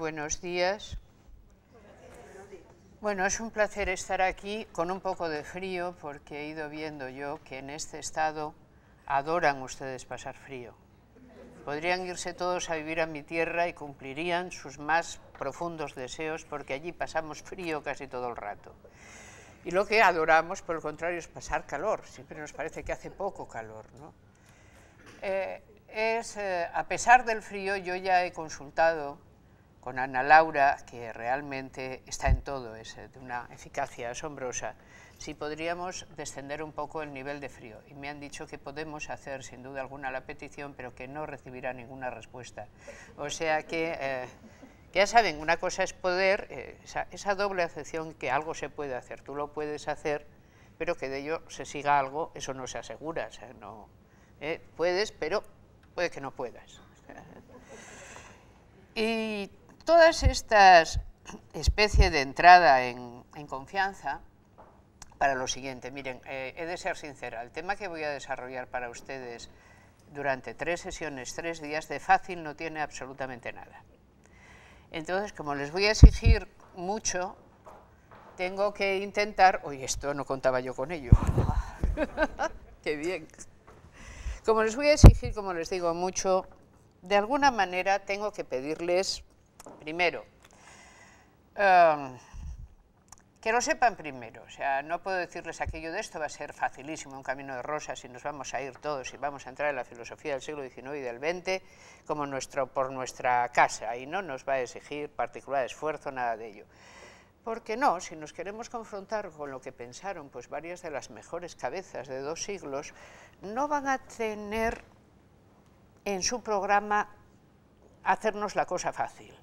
buenos días. Bueno, es un placer estar aquí con un poco de frío porque he ido viendo yo que en este estado adoran ustedes pasar frío. Podrían irse todos a vivir a mi tierra y cumplirían sus más profundos deseos porque allí pasamos frío casi todo el rato. Y lo que adoramos, por el contrario, es pasar calor. Siempre nos parece que hace poco calor. ¿no? Eh, es, eh, a pesar del frío, yo ya he consultado con Ana Laura, que realmente está en todo, es eh, de una eficacia asombrosa, si podríamos descender un poco el nivel de frío. Y me han dicho que podemos hacer sin duda alguna la petición, pero que no recibirá ninguna respuesta. O sea que, eh, ya saben, una cosa es poder, eh, esa, doble acepción que algo se puede hacer, tú lo puedes hacer, pero que de ello se siga algo, eso no se asegura, no, puedes, pero puede que no puedas. Y todas estas especies de entrada en, confianza, para lo siguiente, miren, eh, he de ser sincera, el tema que voy a desarrollar para ustedes durante tres sesiones, tres días, de fácil no tiene absolutamente nada. Entonces, como les voy a exigir mucho, tengo que intentar... Oye, esto no contaba yo con ello. ¡Qué bien! Como les voy a exigir, como les digo, mucho, de alguna manera tengo que pedirles Primero, em, que lo sepan primero, o sea, no puedo decirles aquello de esto, va a ser facilísimo, un camino de rosas y nos vamos a ir todos y vamos a entrar en la filosofía del siglo XIX y del XX como nuestro, por nuestra casa y no nos va a exigir particular esfuerzo, nada de ello. Porque no, si nos queremos confrontar con lo que pensaron pues varias de las mejores cabezas de dos siglos, no van a tener en su programa hacernos la cosa fácil.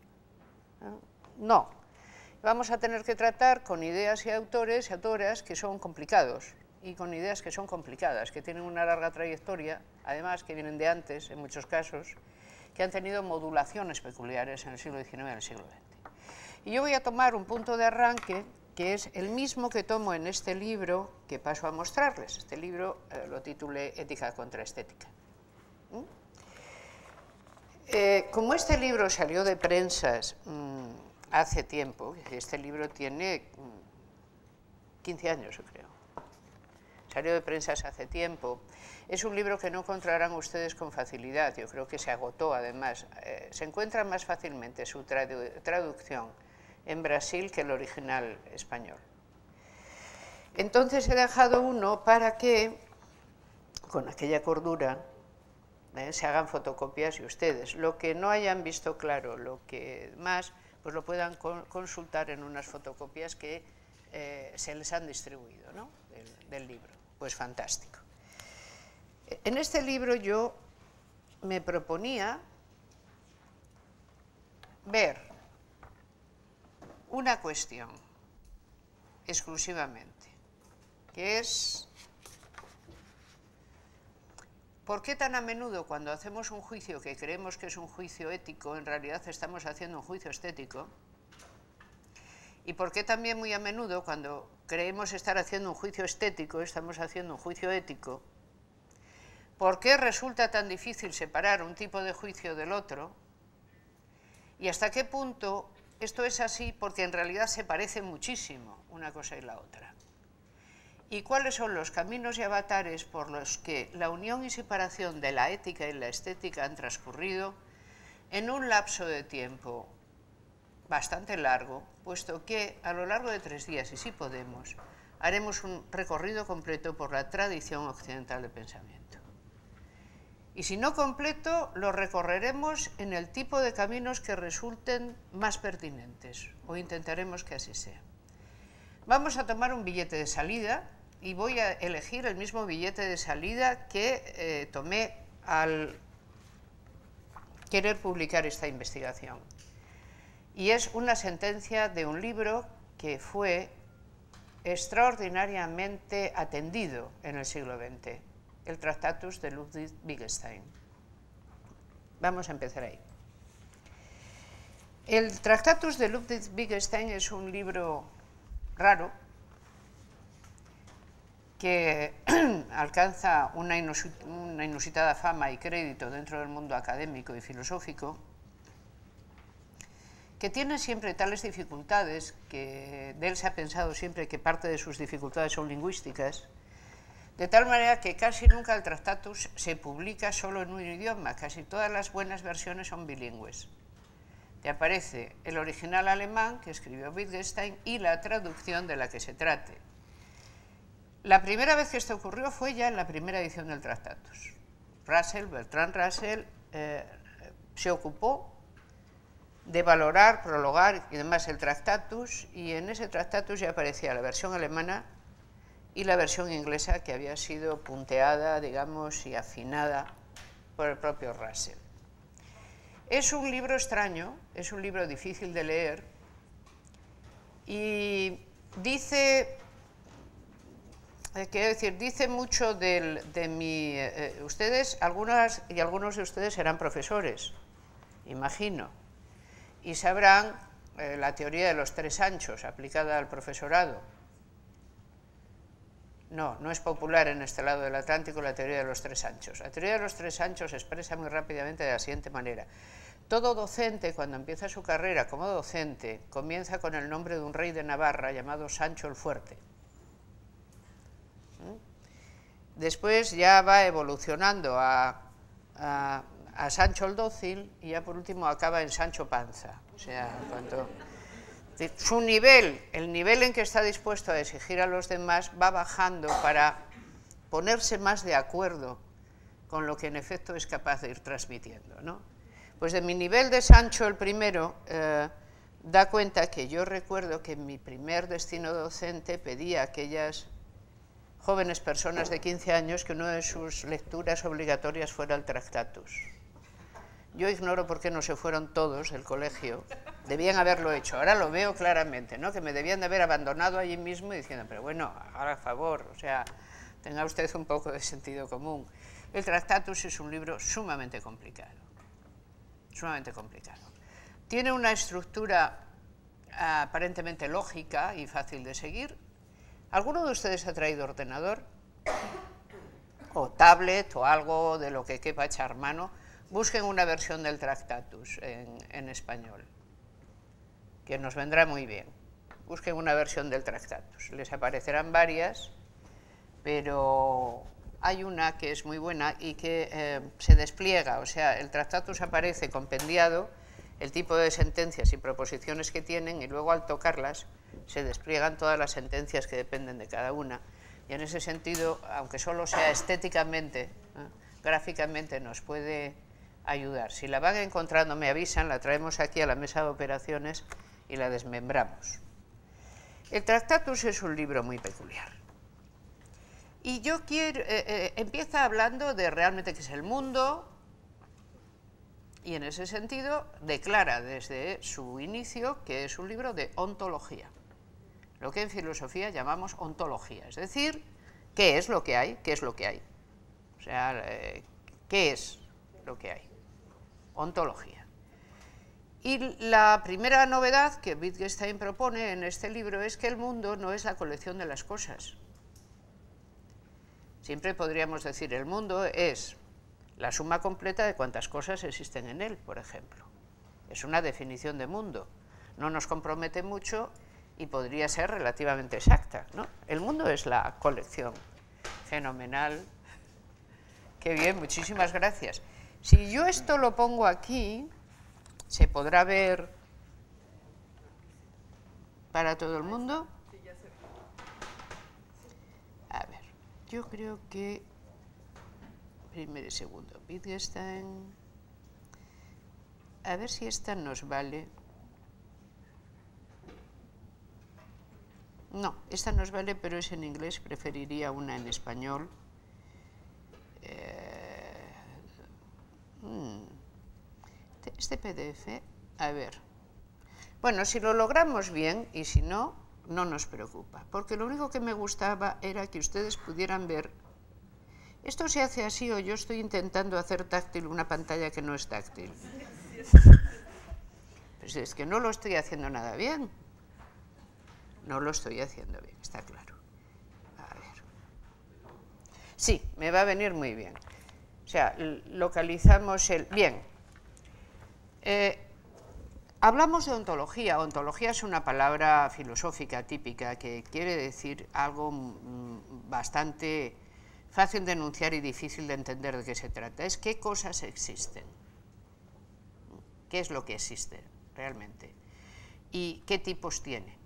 No. Vamos a tener que tratar con ideas y autores y autoras que son complicados y con ideas que son complicadas, que tienen una larga trayectoria, además que vienen de antes en muchos casos, que han tenido modulaciones peculiares en el siglo XIX y en el siglo XX. Y yo voy a tomar un punto de arranque que es el mismo que tomo en este libro que paso a mostrarles. Este libro eh, lo titulé Ética contra Estética. ¿Mm? Eh, como este libro salió de prensas mm, hace tiempo, este libro tiene 15 mm, años, yo creo, salió de prensas hace tiempo, es un libro que no encontrarán ustedes con facilidad, yo creo que se agotó además. Eh, se encuentra más fácilmente su traducción en Brasil que el original español. Entonces he dejado uno para que, con aquella cordura, ¿eh? se hagan fotocopias y ustedes. Lo que no hayan visto claro, lo que más, pues lo puedan consultar en unas fotocopias que eh, se les han distribuido del libro. Pues fantástico. En este libro yo me proponía ver una cuestión exclusivamente, que es ¿Por qué tan a menudo cuando hacemos un juicio que creemos que es un juicio ético, en realidad estamos haciendo un juicio estético? ¿Y por qué también muy a menudo cuando creemos estar haciendo un juicio estético, estamos haciendo un juicio ético? ¿Por qué resulta tan difícil separar un tipo de juicio del otro? ¿Y hasta qué punto esto es así porque en realidad se parece muchísimo una cosa y la otra? y cuáles son los caminos y avatares por los que la unión y separación de la ética y la estética han transcurrido en un lapso de tiempo bastante largo, puesto que a lo largo de tres días, y si podemos, haremos un recorrido completo por la tradición occidental de pensamiento. Y si no completo, lo recorreremos en el tipo de caminos que resulten más pertinentes, o intentaremos que así sea. Vamos a tomar un billete de salida y voy a elegir el mismo billete de salida que eh, tomé al querer publicar esta investigación. Y es una sentencia de un libro que fue extraordinariamente atendido en el siglo XX, el Tractatus de Ludwig Wittgenstein. Vamos a empezar ahí. El Tractatus de Ludwig Wittgenstein es un libro raro, que alcanza una, inusitada fama y crédito dentro del mundo académico y filosófico, que tiene siempre tales dificultades, que de él se ha pensado siempre que parte de sus dificultades son lingüísticas, de tal manera que casi nunca el Tractatus se publica solo en un idioma, casi todas las buenas versiones son bilingües. Te aparece el original alemán que escribió Wittgenstein y la traducción de la que se trate la primera vez que esto ocurrió fue ya en la primera edición del Tractatus. Russell, Bertrand Russell, eh, se ocupó de valorar, prologar y demás el Tractatus, y en ese Tractatus ya aparecía la versión alemana y la versión inglesa que había sido punteada, digamos, y afinada por el propio Russell. Es un libro extraño, es un libro difícil de leer, y dice eh, quiero decir, dice mucho de mi... Eh, ustedes, algunas y algunos de ustedes serán profesores, imagino, y sabrán eh, la teoría de los tres anchos aplicada al profesorado. No, no es popular en este lado del Atlántico la teoría de los tres anchos. La teoría de los tres anchos se expresa muy rápidamente de la siguiente manera. Todo docente, cuando empieza su carrera como docente, comienza con el nombre de un rey de Navarra llamado Sancho el Fuerte. Después ya va evolucionando a, Sancho el Dócil y ya por último acaba en Sancho Panza. O sea, su nivel, el nivel en que está dispuesto a exigir a los demás va bajando para ponerse más de acuerdo con lo que en efecto es capaz de ir transmitiendo. Pues de mi nivel de Sancho el primero eh, da cuenta que yo recuerdo que en mi primer destino docente pedía aquellas jóvenes personas de 15 años que una de sus lecturas obligatorias fuera el Tractatus. Yo ignoro por qué no se fueron todos del colegio. Debían haberlo hecho. Ahora lo veo claramente, ¿no? Que me debían de haber abandonado allí mismo diciendo, pero bueno, haga favor, o sea, tenga usted un poco de sentido común. El Tractatus es un libro sumamente complicado, sumamente complicado. Tiene una estructura ah, aparentemente lógica y fácil de seguir, ¿Alguno de ustedes ha traído ordenador? O tablet o algo de lo que quepa echar mano. Busquen una versión del Tractatus en, español, que nos vendrá muy bien. Busquen una versión del Tractatus. Les aparecerán varias, pero hay una que es muy buena y que eh, se despliega, o sea, el Tractatus aparece compendiado el tipo de sentencias y proposiciones que tienen y luego al tocarlas se despliegan todas las sentencias que dependen de cada una. Y en ese sentido, aunque solo sea estéticamente, ¿eh? gráficamente nos puede ayudar. Si la van encontrando, me avisan, la traemos aquí a la mesa de operaciones y la desmembramos. El Tractatus es un libro muy peculiar. Y yo quiero, eh, eh, empieza hablando de realmente qué es el mundo, y en ese sentido declara desde su inicio que es un libro de ontología, lo que en filosofía llamamos ontología, es decir, qué es lo que hay, qué es lo que hay, o sea, eh, qué es lo que hay, ontología. Y la primera novedad que Wittgenstein propone en este libro es que el mundo no es la colección de las cosas. Siempre podríamos decir el mundo es la suma completa de cuantas cosas existen en él, por ejemplo. Es una definición de mundo. No nos compromete mucho y podría ser relativamente exacta. ¿no? El mundo es la colección. Fenomenal. Qué bien, muchísimas gracias. Si yo esto lo pongo aquí, se podrá ver para todo el mundo. A ver, yo creo que Primer y segundo Wittgenstein. A ver si esta nos vale. No, esta nos vale, pero es en inglés, preferiría una en español. Eh, mm. este PDF, a ver. Bueno, si lo logramos bien y si no, no nos preocupa, porque lo único que me gustaba era que ustedes pudieran ver esto se hace así o yo estoy intentando hacer táctil una pantalla que no es táctil. Pues es que no lo estoy haciendo nada bien. No lo estoy haciendo bien, está claro. A ver. Sí, me va a venir muy bien. O sea, localizamos el... Bien. Eh, hablamos de ontología. Ontología es una palabra filosófica típica que quiere decir algo mm, bastante fácil de enunciar y difícil de entender de qué se trata, es qué cosas existen, qué es lo que existe realmente y qué tipos tiene.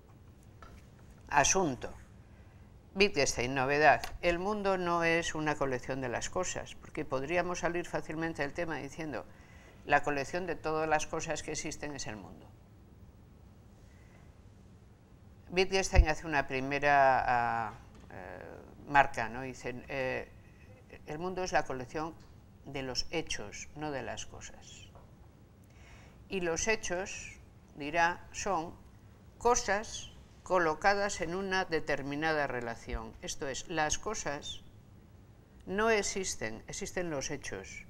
Asunto. Wittgenstein, novedad. El mundo no es una colección de las cosas, porque podríamos salir fácilmente del tema diciendo la colección de todas las cosas que existen es el mundo. Wittgenstein hace una primera ah, eh, marca, ¿no? Dicen, eh, el mundo es la colección de los hechos, no de las cosas. Y los hechos, dirá, son cosas colocadas en una determinada relación. Esto es, las cosas no existen, existen los hechos.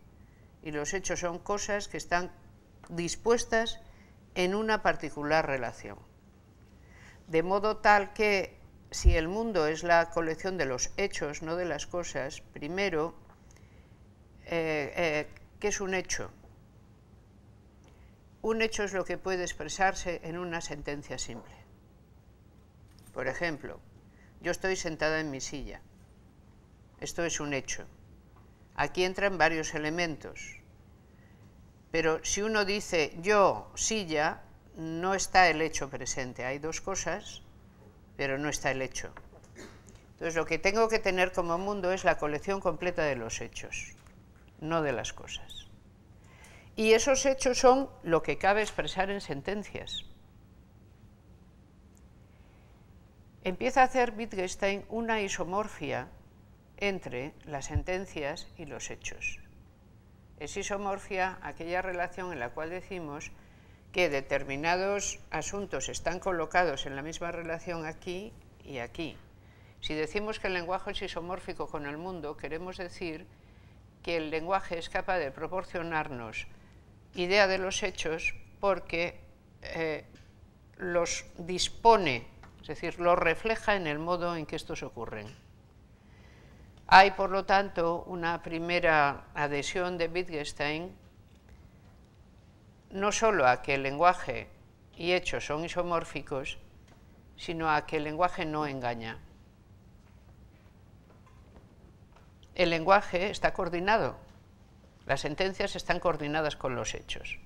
Y los hechos son cosas que están dispuestas en una particular relación. De modo tal que si el mundo es la colección de los hechos, no de las cosas, primero, eh, eh, ¿qué es un hecho? Un hecho es lo que puede expresarse en una sentencia simple. Por ejemplo, yo estoy sentada en mi silla. Esto es un hecho. Aquí entran varios elementos. Pero si uno dice yo, silla, no está el hecho presente. Hay dos cosas pero no está el hecho. Entonces lo que tengo que tener como mundo es la colección completa de los hechos, no de las cosas. Y esos hechos son lo que cabe expresar en sentencias. Empieza a hacer Wittgenstein una isomorfia entre las sentencias y los hechos. Es isomorfia aquella relación en la cual decimos que determinados asuntos están colocados en la misma relación aquí y aquí. Si decimos que el lenguaje es isomórfico con el mundo, queremos decir que el lenguaje es capaz de proporcionarnos idea de los hechos porque eh, los dispone, es decir, los refleja en el modo en que estos ocurren. Hay, por lo tanto, una primera adhesión de Wittgenstein no solo a que el lenguaje y hechos son isomórficos, sino a que el lenguaje no engaña. El lenguaje está coordinado, las sentencias están coordinadas con los hechos.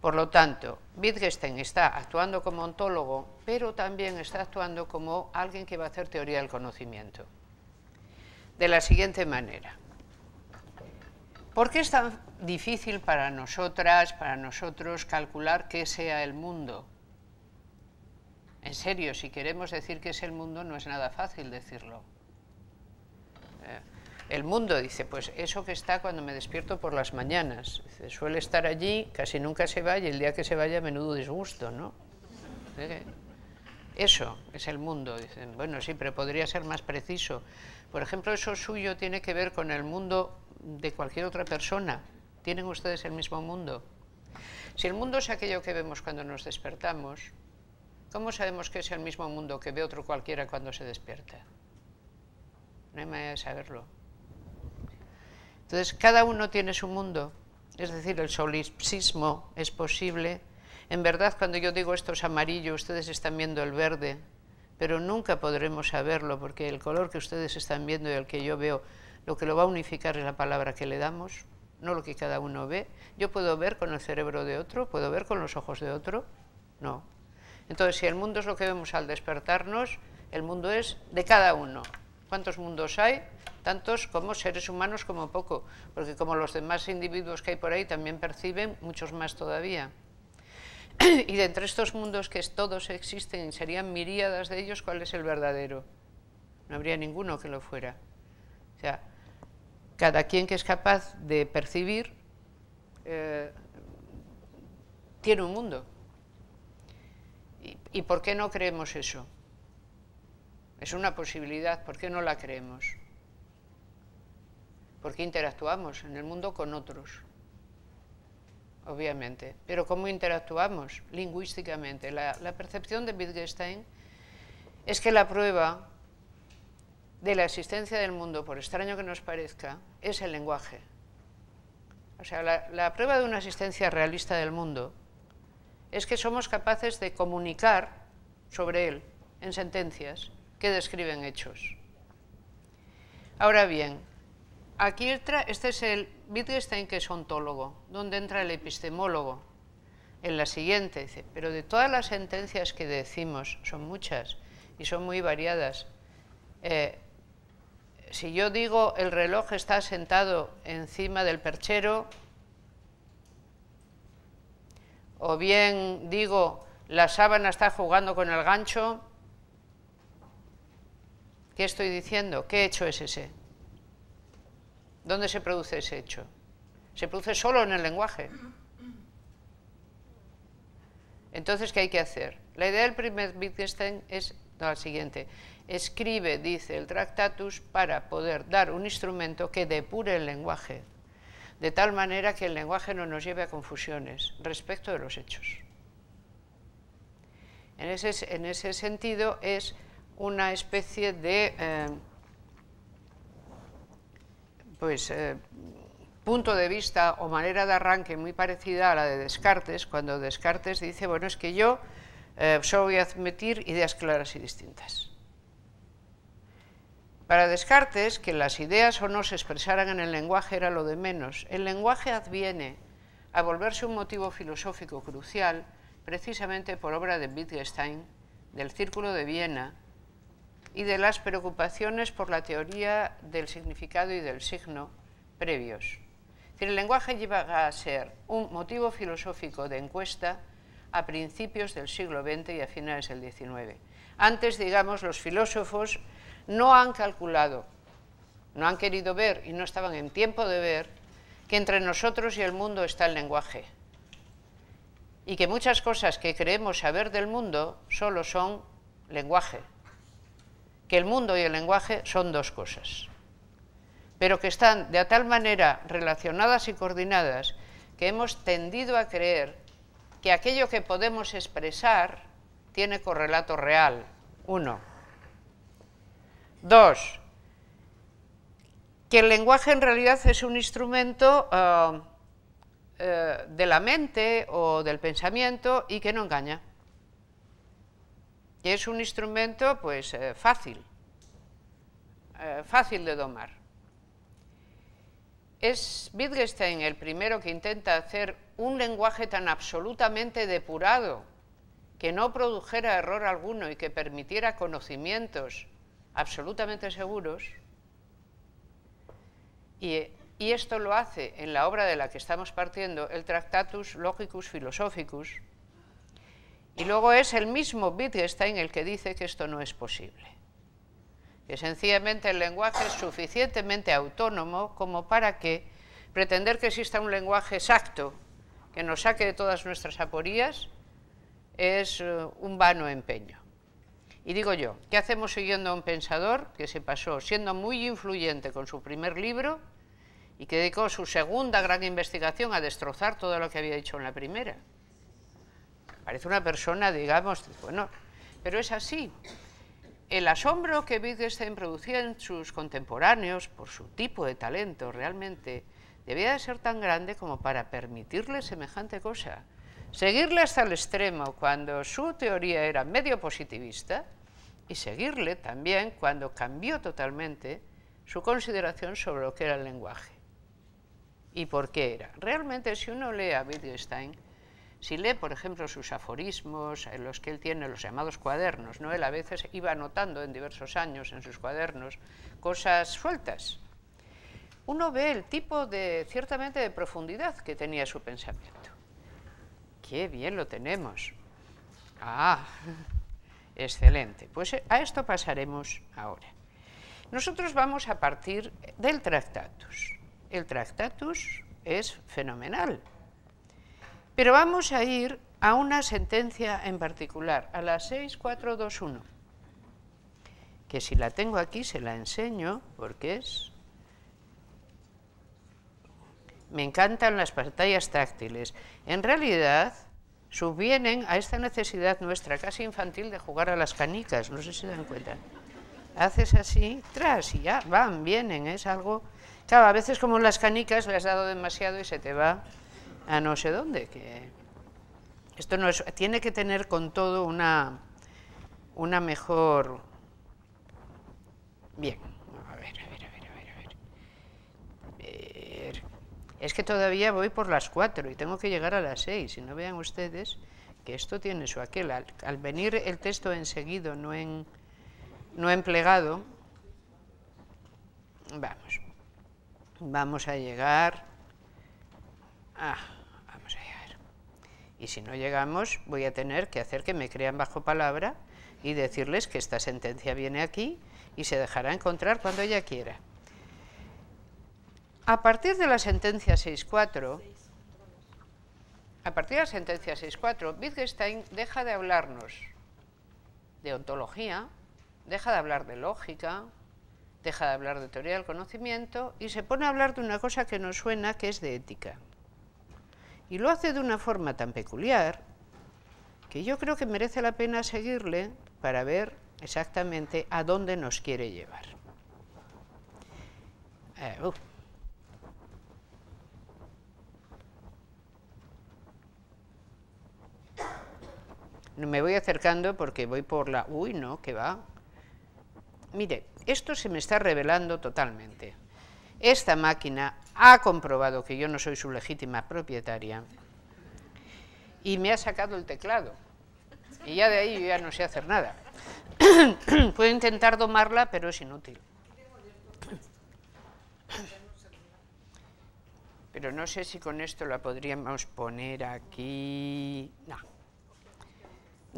Por lo tanto, Wittgenstein está actuando como ontólogo, pero también está actuando como alguien que va a hacer teoría del conocimiento. De la siguiente manera, ¿Por qué es tan difícil para nosotras, para nosotros, calcular qué sea el mundo? En serio, si queremos decir qué es el mundo, no es nada fácil decirlo. Eh, el mundo, dice, pues eso que está cuando me despierto por las mañanas. suele estar allí, casi nunca se va y el día que se vaya, a menudo disgusto, ¿no? Eh, eso es el mundo, dicen. Bueno, sí, pero podría ser más preciso. Por ejemplo, eso suyo tiene que ver con el mundo de cualquier otra persona. Tienen ustedes el mismo mundo. Si el mundo es aquello que vemos cuando nos despertamos, ¿cómo sabemos que es el mismo mundo que ve otro cualquiera cuando se despierta? No hay manera de saberlo. Entonces, cada uno tiene su mundo, es decir, el solipsismo es posible. En verdad, cuando yo digo esto es amarillo, ustedes están viendo el verde, pero nunca podremos saberlo porque el color que ustedes están viendo y el que yo veo lo que lo va a unificar es la palabra que le damos, no lo que cada uno ve. Yo puedo ver con el cerebro de otro, puedo ver con los ojos de otro, no. Entonces, si el mundo es lo que vemos al despertarnos, el mundo es de cada uno. ¿Cuántos mundos hay? Tantos como seres humanos como poco, porque como los demás individuos que hay por ahí también perciben, muchos más todavía. y de entre estos mundos que todos existen, serían miríadas de ellos, ¿cuál es el verdadero? No habría ninguno que lo fuera. O sea, cada quien que es capaz de percibir eh, tiene un mundo. ¿Y, por qué no creemos eso? Es una posibilidad, ¿por qué no la creemos? Porque interactuamos en el mundo con otros, obviamente. Pero ¿cómo interactuamos lingüísticamente? la percepción de Wittgenstein es que la prueba de la existencia del mundo, por extraño que nos parezca, es el lenguaje. O sea, la, prueba de una existencia realista del mundo es que somos capaces de comunicar sobre él en sentencias que describen hechos. Ahora bien, aquí entra, este es el Wittgenstein que es ontólogo, donde entra el epistemólogo. En la siguiente dice, pero de todas las sentencias que decimos, son muchas y son muy variadas, eh, si yo digo el reloj está sentado encima del perchero, o bien digo la sábana está jugando con el gancho, ¿qué estoy diciendo? ¿Qué hecho es ese? ¿Dónde se produce ese hecho? Se produce solo en el lenguaje. Entonces, ¿qué hay que hacer? La idea del primer Wittgenstein es la siguiente escribe, dice el Tractatus, para poder dar un instrumento que depure el lenguaje, de tal manera que el lenguaje no nos lleve a confusiones respecto de los hechos. En ese, sentido es una especie de eh, pues, eh, punto de vista o manera de arranque muy parecida a la de Descartes, cuando Descartes dice, bueno, es que yo eh, solo voy a admitir ideas claras y distintas. Para Descartes, que las ideas o no se expresaran en el lenguaje era lo de menos. El lenguaje adviene a volverse un motivo filosófico crucial precisamente por obra de Wittgenstein, del Círculo de Viena y de las preocupaciones por la teoría del significado y del signo previos. el lenguaje lleva a ser un motivo filosófico de encuesta a principios del siglo XX y a finales del XIX. Antes, digamos, los filósofos no han calculado, no han querido ver y no estaban en tiempo de ver que entre nosotros y el mundo está el lenguaje y que muchas cosas que creemos saber del mundo solo son lenguaje, que el mundo y el lenguaje son dos cosas, pero que están de tal manera relacionadas y coordinadas que hemos tendido a creer que aquello que podemos expresar tiene correlato real, uno, Dos, que el lenguaje en realidad es un instrumento ah, eh, de la mente o del pensamiento y que no engaña. es un instrumento pues eh, fácil, eh, fácil de domar. Es Wittgenstein el primero que intenta hacer un lenguaje tan absolutamente depurado que no produjera error alguno y que permitiera conocimientos absolutamente seguros y, esto lo hace en la obra de la que estamos partiendo, el Tractatus Logicus Philosophicus, y luego es el mismo Wittgenstein el que dice que esto no es posible, que sencillamente el lenguaje es suficientemente autónomo como para que pretender que exista un lenguaje exacto que nos saque de todas nuestras aporías es eh, un vano empeño. Y digo yo, ¿qué hacemos siguiendo a un pensador que se pasó siendo muy influyente con su primer libro y que dedicó su segunda gran investigación a destrozar todo lo que había dicho en la primera? Parece una persona, digamos, bueno, pero es así. El asombro que Wittgenstein producía en sus contemporáneos por su tipo de talento realmente debía de ser tan grande como para permitirle semejante cosa seguirle hasta el extremo cuando su teoría era medio positivista y seguirle también cuando cambió totalmente su consideración sobre lo que era el lenguaje y por qué era. Realmente, si uno lee a Wittgenstein, si lee, por ejemplo, sus aforismos, en eh, los que él tiene los llamados cuadernos, ¿no? él a veces iba anotando en diversos años en sus cuadernos cosas sueltas. Uno ve el tipo de, ciertamente, de profundidad que tenía su pensamiento qué bien lo tenemos. Ah, excelente. Pues eh, a esto pasaremos ahora. Nosotros vamos a partir del Tractatus. El Tractatus es fenomenal. Pero vamos a ir a una sentencia en particular, a la 6421, que si la tengo aquí se la enseño porque es me encantan las pantallas táctiles. En realidad, subvienen a esta necesidad nuestra casi infantil de jugar a las canicas, no sé si se dan cuenta. Haces así, tras, y ya van, vienen, es algo... Claro, a veces como las canicas le has dado demasiado y se te va a no sé dónde. Esto no Tiene que tener con todo una, una mejor... Bien. es que todavía voy por las cuatro y tengo que llegar a las 6, y no vean ustedes que esto tiene su aquel. Al, venir el texto enseguido, no en, no plegado, vamos, vamos a llegar Ah, Vamos a llegar. Y si no llegamos, voy a tener que hacer que me crean bajo palabra y decirles que esta sentencia viene aquí y se dejará encontrar cuando ella quiera. A partir de la sentencia 6.4, a partir de la sentencia 6.4, Wittgenstein deja de hablarnos de ontología, deja de hablar de lógica, deja de hablar de teoría del conocimiento y se pone a hablar de una cosa que nos suena que es de ética. Y lo hace de una forma tan peculiar que yo creo que merece la pena seguirle para ver exactamente a dónde nos quiere llevar. Eh, uh. Me voy acercando porque voy por la... Uy, no, que va. Mire, esto se me está revelando totalmente. Esta máquina ha comprobado que yo no soy su legítima propietaria y me ha sacado el teclado. Y ya de ahí yo ya no sé hacer nada. Puedo intentar domarla, pero es inútil. Pero no sé si con esto la podríamos poner aquí... No.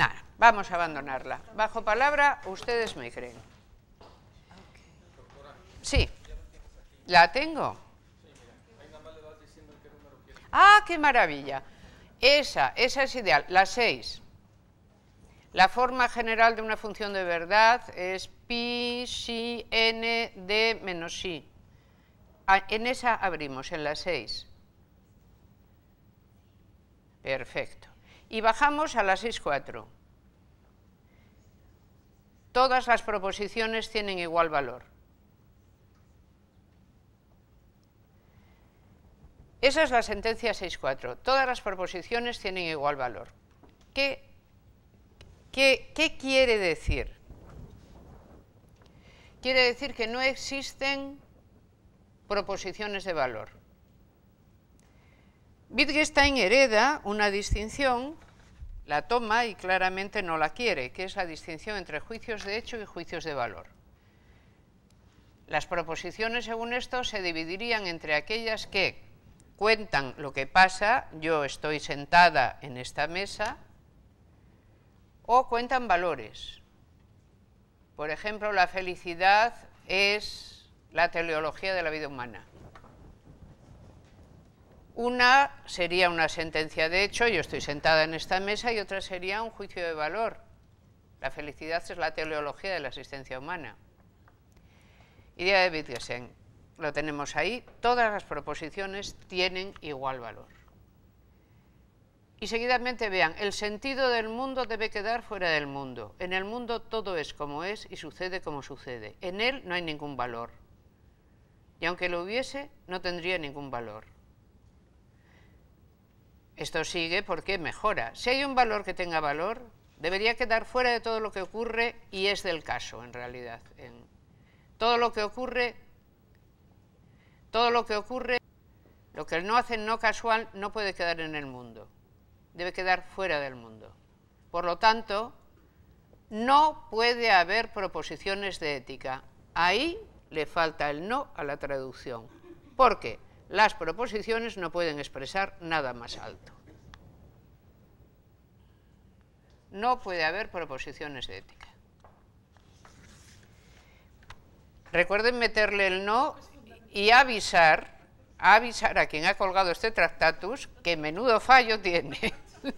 Nada, vamos a abandonarla. Bajo palabra, ustedes me creen. Sí, la tengo. Ah, qué maravilla. Esa, esa es ideal. La 6. La forma general de una función de verdad es pi, si, n, d, menos si. Ah, en esa abrimos, en la 6. Perfecto y bajamos a la 6.4. Todas las proposiciones tienen igual valor. Esa es la sentencia 6.4. Todas las proposiciones tienen igual valor. ¿Qué, qué quiere decir? Quiere decir que no existen proposiciones de valor. Wittgenstein hereda una distinción, la toma y claramente no la quiere, que es la distinción entre juicios de hecho y juicios de valor. Las proposiciones, según esto, se dividirían entre aquellas que cuentan lo que pasa, yo estoy sentada en esta mesa, o cuentan valores. Por ejemplo, la felicidad es la teleología de la vida humana. Una sería una sentencia de hecho, yo estoy sentada en esta mesa, y otra sería un juicio de valor. La felicidad es la teología de la existencia humana. Idea de Wittgenstein, lo tenemos ahí, todas las proposiciones tienen igual valor. Y seguidamente vean, el sentido del mundo debe quedar fuera del mundo. En el mundo todo es como es y sucede como sucede. En él no hay ningún valor. Y aunque lo hubiese, no tendría ningún valor. Esto sigue porque mejora. Si hay un valor que tenga valor, debería quedar fuera de todo lo que ocurre y es del caso en realidad. todo lo que ocurre, todo lo que ocurre, lo que el no hace no casual no puede quedar en el mundo, debe quedar fuera del mundo. Por lo tanto, no puede haber proposiciones de ética. Ahí le falta el no a la traducción. ¿Por qué? Las proposiciones no pueden expresar nada más alto. No puede haber proposiciones de ética. Recuerden meterle el no y avisar, avisar a quien ha colgado este tractatus que menudo fallo tiene.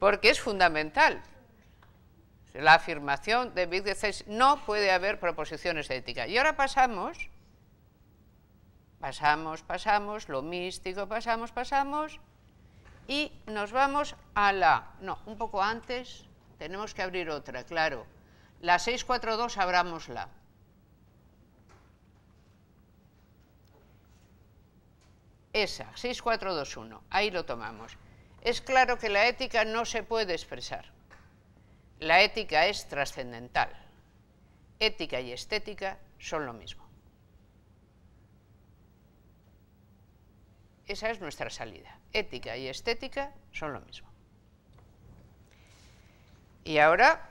Porque es fundamental la afirmación de Wittgenstein: no puede haber proposiciones de ética. Y ahora pasamos pasamos, pasamos, lo místico, pasamos, pasamos, y nos vamos a la, no, un poco antes, tenemos que abrir otra, claro, la 642 la. Esa, 6421, ahí lo tomamos. Es claro que la ética no se puede expresar. La ética es trascendental. Ética y estética son lo mismo. Esa es nuestra salida. Ética y estética son lo mismo. Y ahora,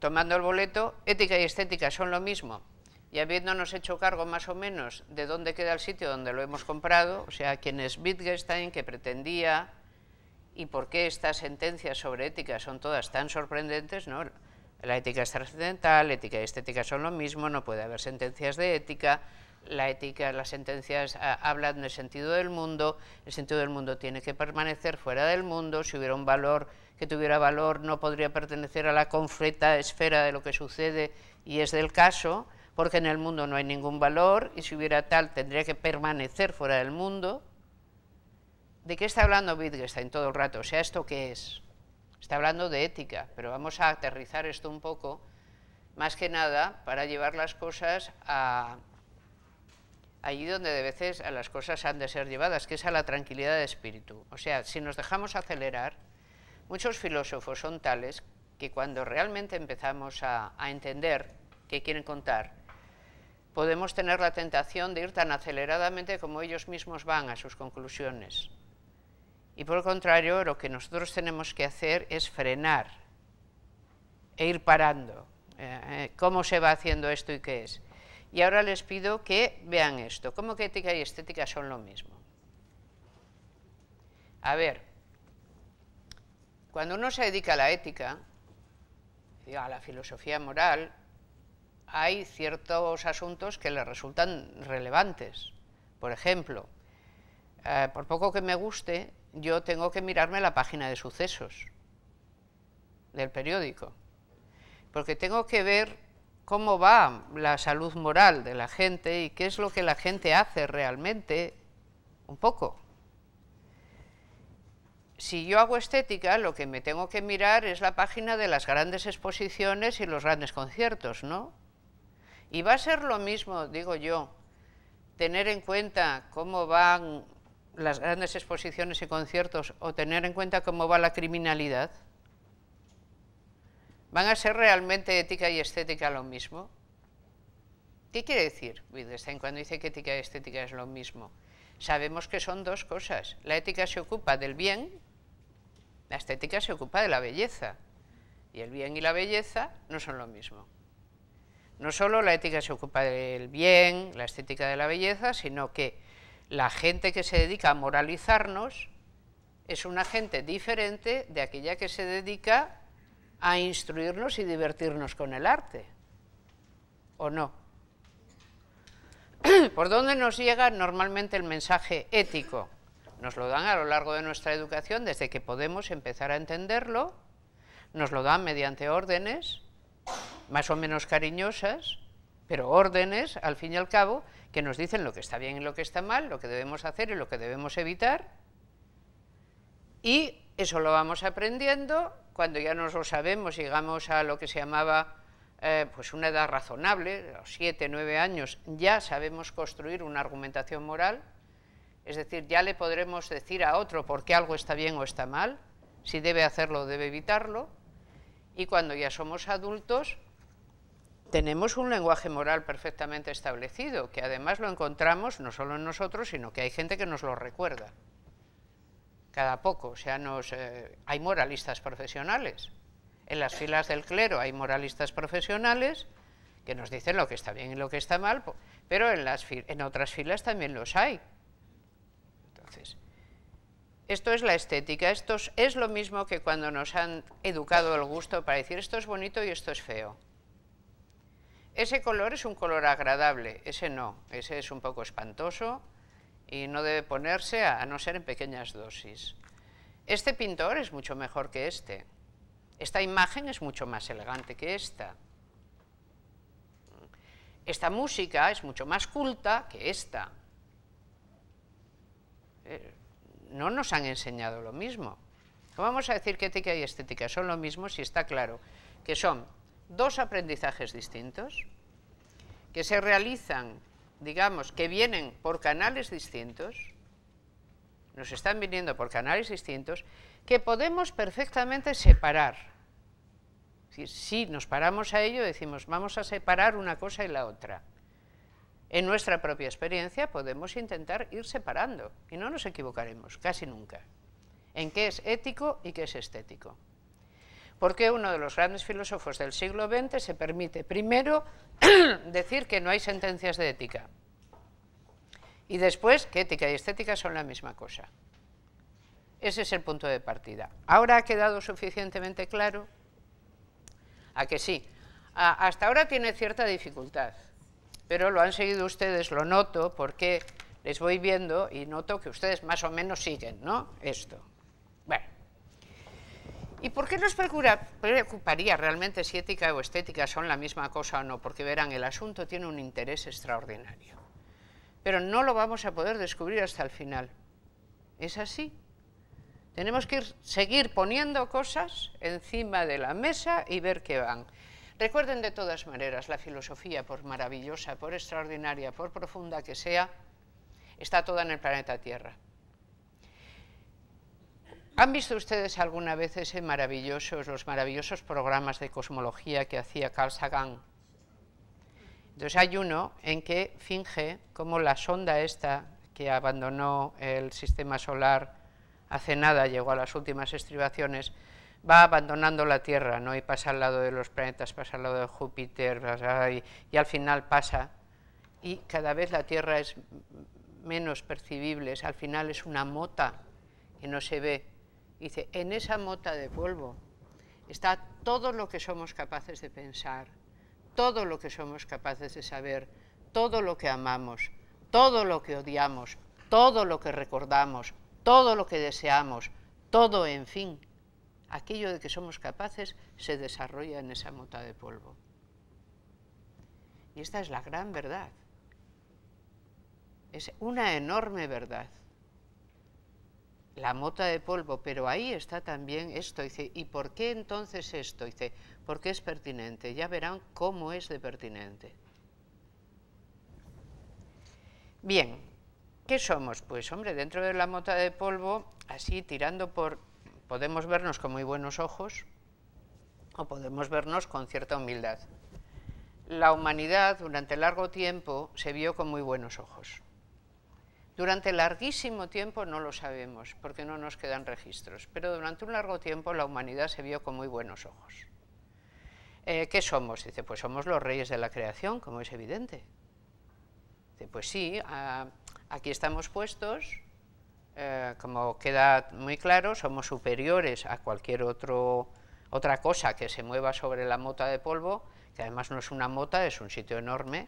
tomando el boleto, ética y estética son lo mismo, y habiéndonos hecho cargo más o menos de dónde queda el sitio donde lo hemos comprado, o sea, quién es Wittgenstein, que pretendía y por qué estas sentencias sobre ética son todas tan sorprendentes, ¿no? La ética es trascendental, ética y estética son lo mismo, no puede haber sentencias de ética, la ética, las sentencias ah, hablan del sentido del mundo, el sentido del mundo tiene que permanecer fuera del mundo, si hubiera un valor que tuviera valor no podría pertenecer a la concreta esfera de lo que sucede y es del caso, porque en el mundo no hay ningún valor y si hubiera tal tendría que permanecer fuera del mundo. ¿De qué está hablando Wittgenstein todo el rato? O sea, ¿esto qué es? Está hablando de ética, pero vamos a aterrizar esto un poco, más que nada para llevar las cosas a, allí donde de veces las cosas han de ser llevadas, que es a la tranquilidad de espíritu. O sea, si nos dejamos acelerar, muchos filósofos son tales que cuando realmente empezamos a, entender qué quieren contar, podemos tener la tentación de ir tan aceleradamente como ellos mismos van a sus conclusiones. Y por el contrario, lo que nosotros tenemos que hacer es frenar e ir parando. Eh, eh, ¿Cómo se va haciendo esto y qué es? Y ahora les pido que vean esto. ¿Cómo que ética y estética son lo mismo? A ver, cuando uno se dedica a la ética, a la filosofía moral, hay ciertos asuntos que le resultan relevantes. Por ejemplo, eh, por poco que me guste, yo tengo que mirarme la página de sucesos del periódico, porque tengo que ver cómo va la salud moral de la gente y qué es lo que la gente hace realmente, un poco. Si yo hago estética, lo que me tengo que mirar es la página de las grandes exposiciones y los grandes conciertos, ¿no? Y va a ser lo mismo, digo yo, tener en cuenta cómo van las grandes exposiciones y conciertos o tener en cuenta cómo va la criminalidad. ¿Van a ser realmente ética y estética lo mismo? ¿Qué quiere decir Wittgenstein cuando dice que ética y estética es lo mismo? Sabemos que son dos cosas. La ética se ocupa del bien, la estética se ocupa de la belleza. Y el bien y la belleza no son lo mismo. No solo la ética se ocupa del bien, la estética de la belleza, sino que la gente que se dedica a moralizarnos es una gente diferente de aquella que se dedica a instruirnos y divertirnos con el arte, ¿o no? ¿Por dónde nos llega normalmente el mensaje ético? Nos lo dan a lo largo de nuestra educación, desde que podemos empezar a entenderlo, nos lo dan mediante órdenes, más o menos cariñosas, pero órdenes, al fin y al cabo, que nos dicen lo que está bien y lo que está mal, lo que debemos hacer y lo que debemos evitar, y eso lo vamos aprendiendo cuando ya nos lo sabemos, llegamos a lo que se llamaba eh, pues una edad razonable, los 7, 9 años, ya sabemos construir una argumentación moral, es decir, ya le podremos decir a otro por qué algo está bien o está mal, si debe hacerlo o debe evitarlo, y cuando ya somos adultos tenemos un lenguaje moral perfectamente establecido, que además lo encontramos no solo en nosotros, sino que hay gente que nos lo recuerda cada poco. O sea, nos, eh, hay moralistas profesionales. En las filas del clero hay moralistas profesionales que nos dicen lo que está bien y lo que está mal, pero en, las, en otras filas también los hay. Entonces, esto es la estética, esto es lo mismo que cuando nos han educado el gusto para decir esto es bonito y esto es feo. Ese color es un color agradable, ese no, ese es un poco espantoso, y no debe ponerse a, no ser en pequeñas dosis. Este pintor es mucho mejor que este. Esta imagen es mucho más elegante que esta. Esta música es mucho más culta que esta. Eh, no nos han enseñado lo mismo. ¿Cómo vamos a decir que ética y estética son lo mismo si está claro que son dos aprendizajes distintos que se realizan digamos, que vienen por canales distintos, nos están viniendo por canales distintos, que podemos perfectamente separar. Si, nos paramos a ello, decimos, vamos a separar una cosa y la otra. En nuestra propia experiencia podemos intentar ir separando y no nos equivocaremos, casi nunca, en qué es ético y qué es estético porque uno de los grandes filósofos del siglo XX se permite primero decir que no hay sentencias de ética y después que ética y estética son la misma cosa. Ese es el punto de partida. ¿Ahora ha quedado suficientemente claro? A que sí. hasta ahora tiene cierta dificultad, pero lo han seguido ustedes, lo noto, porque les voy viendo y noto que ustedes más o menos siguen ¿no? esto. ¿Y por qué nos preocuparía realmente si ética o estética son la misma cosa o no? Porque verán, el asunto tiene un interés extraordinario. Pero no lo vamos a poder descubrir hasta el final. Es así. Tenemos que ir, seguir poniendo cosas encima de la mesa y ver qué van. Recuerden de todas maneras, la filosofía, por maravillosa, por extraordinaria, por profunda que sea, está toda en el planeta Tierra. ¿Han visto ustedes alguna vez ese maravillosos, los maravillosos programas de cosmología que hacía Carl Sagan? Entonces hay uno en que finge como la sonda esta que abandonó el sistema solar hace nada, llegó a las últimas estribaciones, va abandonando la Tierra ¿no? y pasa al lado de los planetas, pasa al lado de Júpiter y, y al final pasa y cada vez la Tierra es menos percibible, al final es una mota que no se ve Dice, en esa mota de polvo está todo lo que somos capaces de pensar, todo lo que somos capaces de saber, todo lo que amamos, todo lo que odiamos, todo lo que recordamos, todo lo que deseamos, todo, en fin, aquello de que somos capaces se desarrolla en esa mota de polvo. Y esta es la gran verdad. Es una enorme verdad la mota de polvo, pero ahí está también esto. Dice, ¿y por qué entonces esto? Dice, porque es pertinente. Ya verán cómo es de pertinente. Bien, ¿qué somos? Pues hombre, dentro de la mota de polvo, así tirando por... Podemos vernos con muy buenos ojos o podemos vernos con cierta humildad. La humanidad durante largo tiempo se vio con muy buenos ojos. Durante larguísimo tiempo no lo sabemos, porque no nos quedan registros, pero durante un largo tiempo la humanidad se vio con muy buenos ojos. Eh, ¿Qué somos? Dice, pues somos los reyes de la creación, como es evidente. Dice, pues sí, ah, aquí estamos puestos, eh, como queda muy claro, somos superiores a cualquier otro, otra cosa que se mueva sobre la mota de polvo, que además no es una mota, es un sitio enorme,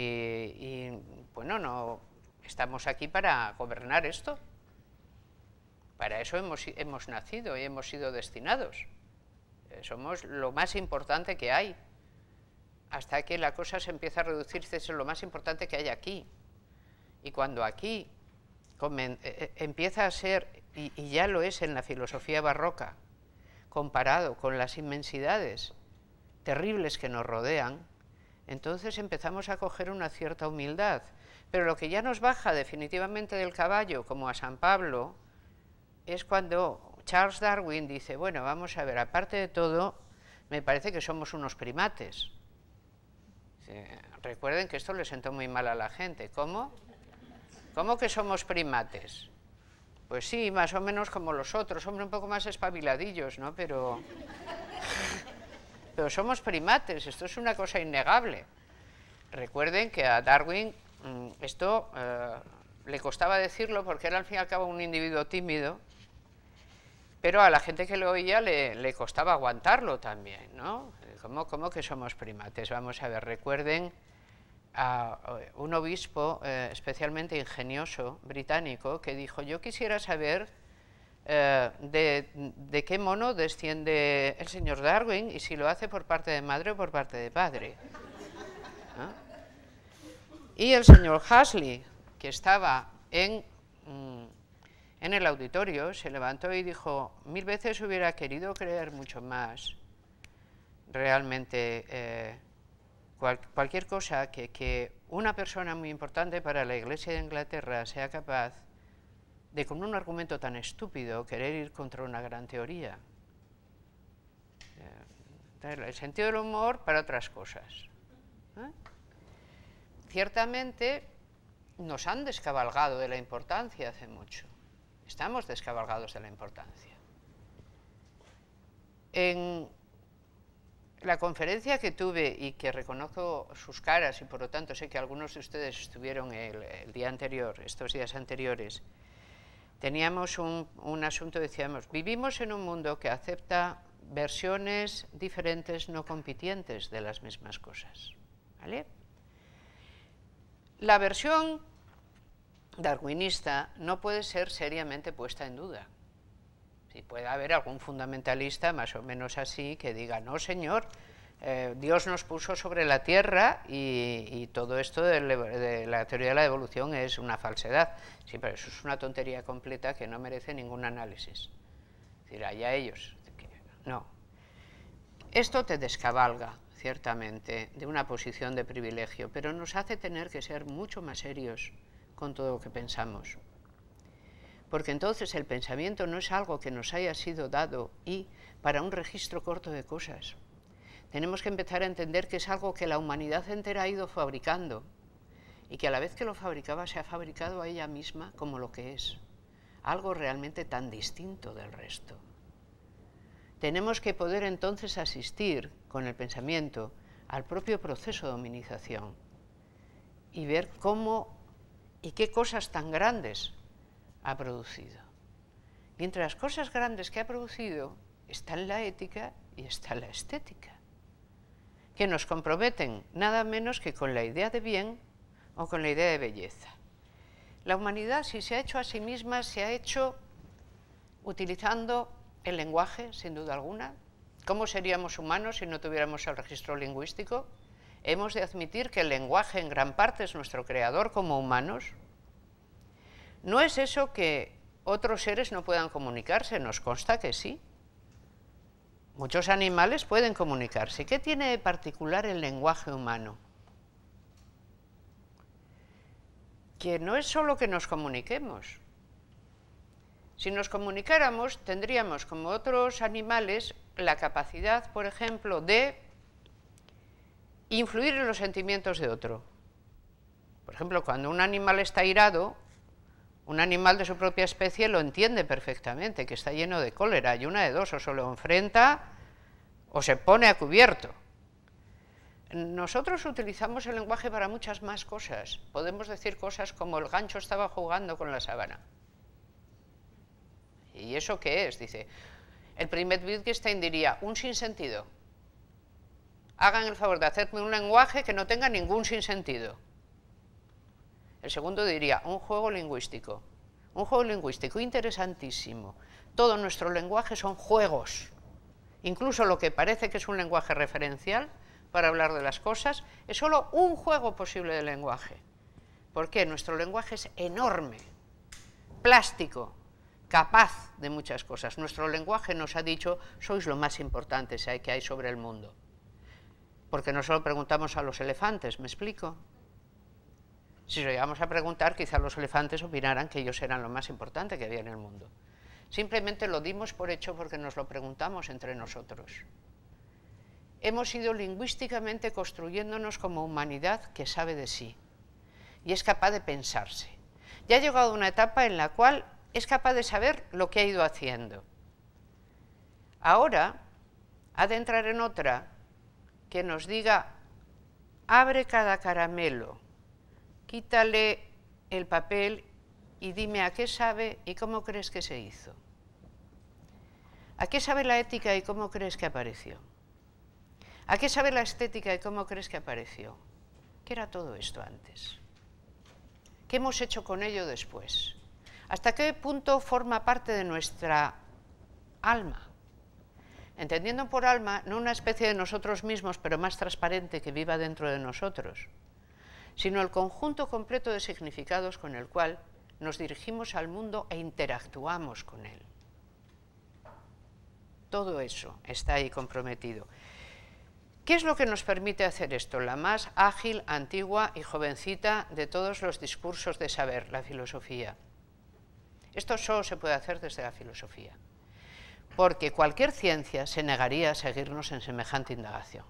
y bueno, no Estamos aquí para gobernar esto. Para eso hemos, nacido y hemos sido destinados. Eh, somos lo más importante que hay. Hasta que la cosa se empieza a reducirse, es lo más importante que hay aquí. Y cuando aquí eh, eh, empieza a ser, y, y ya lo es en la filosofía barroca, comparado con las inmensidades terribles que nos rodean, entonces empezamos a coger una cierta humildad pero lo que ya nos baja definitivamente del caballo, como a San Pablo, es cuando Charles Darwin dice, bueno, vamos a ver, aparte de todo, me parece que somos unos primates. recuerden que esto le sentó muy mal a la gente. ¿Cómo? ¿Cómo que somos primates? Pues sí, más o menos como los otros, somos un poco más espabiladillos, ¿no? Pero, pero somos primates, esto es una cosa innegable. Recuerden que a Darwin Mm, esto eh, le costaba decirlo porque era al fin y al cabo un individuo tímido, pero a la gente que lo oía le, costaba aguantarlo también, ¿no? ¿Cómo, que somos primates? Vamos a ver, recuerden a eh, un obispo eh, especialmente ingenioso británico que dijo, yo quisiera saber de, de qué mono desciende el señor Darwin y si lo hace por parte de madre o por parte de padre. Y el señor Hasley, que estaba en, mm, en el auditorio, se levantó y dijo, mil veces hubiera querido creer mucho más realmente eh, cualquier cosa que, que una persona muy importante para la Iglesia de Inglaterra sea capaz de con un argumento tan estúpido querer ir contra una gran teoría. Eh, el sentido del humor para otras cosas. ¿eh? ciertamente nos han descabalgado de la importancia hace mucho. Estamos descabalgados de la importancia. En la conferencia que tuve y que reconozco sus caras y por lo tanto sé que algunos de ustedes estuvieron el, día anterior, estos días anteriores, teníamos un, un asunto, decíamos, vivimos en un mundo que acepta versiones diferentes no compitientes de las mismas cosas. ¿Vale? La versión darwinista no puede ser seriamente puesta en duda. Si puede haber algún fundamentalista más o menos así que diga, no señor, eh, Dios nos puso sobre la tierra y, todo esto de, la teoría de la evolución es una falsedad. Sí, pero eso es una tontería completa que no merece ningún análisis. Es decir, allá ellos. No. Esto te descabalga, ciertamente, de una posición de privilegio, pero nos hace tener que ser mucho más serios con todo lo que pensamos. Porque entonces el pensamiento no es algo que nos haya sido dado y para un registro corto de cosas. Tenemos que empezar a entender que es algo que la humanidad entera ha ido fabricando y que a la vez que lo fabricaba se ha fabricado a ella misma como lo que es, algo realmente tan distinto del resto. Tenemos que poder entonces asistir con el pensamiento al propio proceso de humanización y ver cómo y qué cosas tan grandes ha producido. Y entre las cosas grandes que ha producido están la ética y está la estética, que nos comprometen nada menos que con la idea de bien o con la idea de belleza. La humanidad, si se ha hecho a sí misma, se ha hecho utilizando el lenguaje, sin duda alguna. ¿Cómo seríamos humanos si no tuviéramos el registro lingüístico? Hemos de admitir que el lenguaje en gran parte es nuestro creador como humanos. No es eso que otros seres no puedan comunicarse, nos consta que sí. Muchos animales pueden comunicarse. ¿Qué tiene de particular el lenguaje humano? Que no es solo que nos comuniquemos, si nos comunicáramos, tendríamos, como otros animales, la capacidad, por ejemplo, de influir en los sentimientos de otro. Por ejemplo, cuando un animal está irado, un animal de su propia especie lo entiende perfectamente, que está lleno de cólera, y una de dos, o se lo enfrenta o se pone a cubierto. Nosotros utilizamos el lenguaje para muchas más cosas. Podemos decir cosas como el gancho estaba jugando con la sábana. ¿Y eso qué es? Dice, el primer Wittgenstein diría, un sinsentido. Hagan el favor de hacerme un lenguaje que no tenga ningún sinsentido. El segundo diría, un juego lingüístico. Un juego lingüístico interesantísimo. Todo nuestro lenguaje son juegos. Incluso lo que parece que es un lenguaje referencial para hablar de las cosas, es solo un juego posible de lenguaje. ¿Por qué? Nuestro lenguaje es enorme, plástico, capaz de muchas cosas. Nuestro lenguaje nos ha dicho, sois lo más importante que hay sobre el mundo. Porque no solo preguntamos a los elefantes, ¿me explico? Si lo llegamos a preguntar, quizá los elefantes opinaran que ellos eran lo más importante que había en el mundo. Simplemente lo dimos por hecho porque nos lo preguntamos entre nosotros. Hemos ido lingüísticamente construyéndonos como humanidad que sabe de sí y es capaz de pensarse. Ya ha llegado una etapa en la cual es capaz de saber lo que ha ido haciendo. Ahora ha de entrar en otra que nos diga, abre cada caramelo, quítale el papel y dime a qué sabe y cómo crees que se hizo. ¿A qué sabe la ética y cómo crees que apareció? ¿A qué sabe la estética y cómo crees que apareció? ¿Qué era todo esto antes? ¿Qué hemos hecho con ello después? ¿Hasta qué punto forma parte de nuestra alma? Entendiendo por alma no una especie de nosotros mismos, pero más transparente que viva dentro de nosotros, sino el conjunto completo de significados con el cual nos dirigimos al mundo e interactuamos con él. Todo eso está ahí comprometido. ¿Qué es lo que nos permite hacer esto? La más ágil, antigua y jovencita de todos los discursos de saber, la filosofía. Esto solo se puede hacer desde la filosofía, porque cualquier ciencia se negaría a seguirnos en semejante indagación.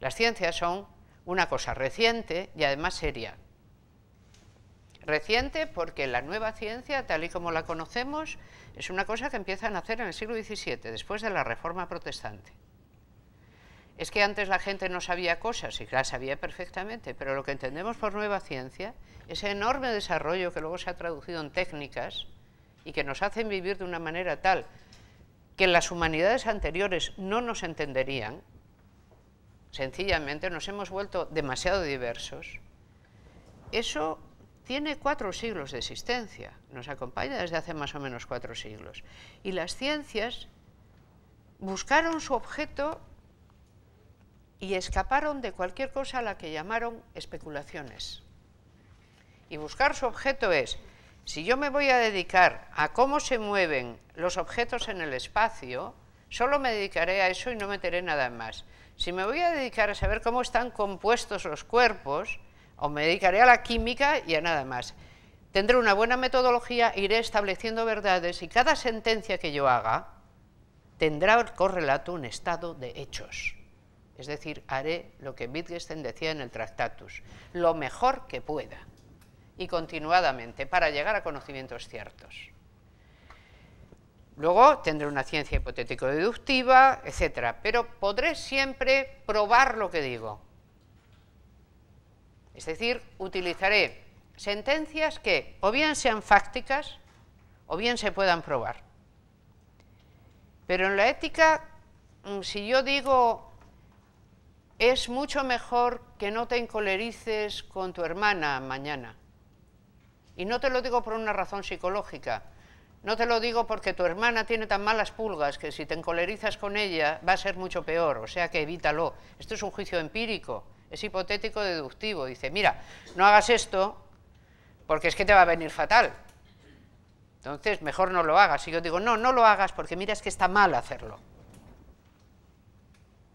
Las ciencias son una cosa reciente y además seria. Reciente porque la nueva ciencia, tal y como la conocemos, es una cosa que empieza a nacer en el siglo XVII, después de la Reforma Protestante. Es que antes la gente no sabía cosas, y las sabía perfectamente, pero lo que entendemos por nueva ciencia, ese enorme desarrollo que luego se ha traducido en técnicas y que nos hacen vivir de una manera tal que las humanidades anteriores no nos entenderían, sencillamente nos hemos vuelto demasiado diversos, eso tiene cuatro siglos de existencia, nos acompaña desde hace más o menos cuatro siglos. Y las ciencias buscaron su objeto y escaparon de cualquier cosa a la que llamaron especulaciones. Y buscar su objeto es, si yo me voy a dedicar a cómo se mueven los objetos en el espacio, solo me dedicaré a eso y no meteré nada más. Si me voy a dedicar a saber cómo están compuestos los cuerpos, o me dedicaré a la química y a nada más. Tendré una buena metodología, iré estableciendo verdades y cada sentencia que yo haga tendrá correlato un estado de hechos es decir, haré lo que Wittgenstein decía en el Tractatus, lo mejor que pueda, y continuadamente, para llegar a conocimientos ciertos. Luego tendré una ciencia hipotético-deductiva, etcétera, Pero podré siempre probar lo que digo. Es decir, utilizaré sentencias que o bien sean fácticas o bien se puedan probar. Pero en la ética, mm, si yo digo es mucho mejor que no te encolerices con tu hermana mañana. Y no te lo digo por una razón psicológica, no te lo digo porque tu hermana tiene tan malas pulgas que si te encolerizas con ella va a ser mucho peor, o sea que evítalo. Esto es un juicio empírico, es hipotético deductivo. Dice, mira, no hagas esto porque es que te va a venir fatal. Entonces, mejor no lo hagas. Y yo digo, no, no lo hagas porque mira, es que está mal hacerlo.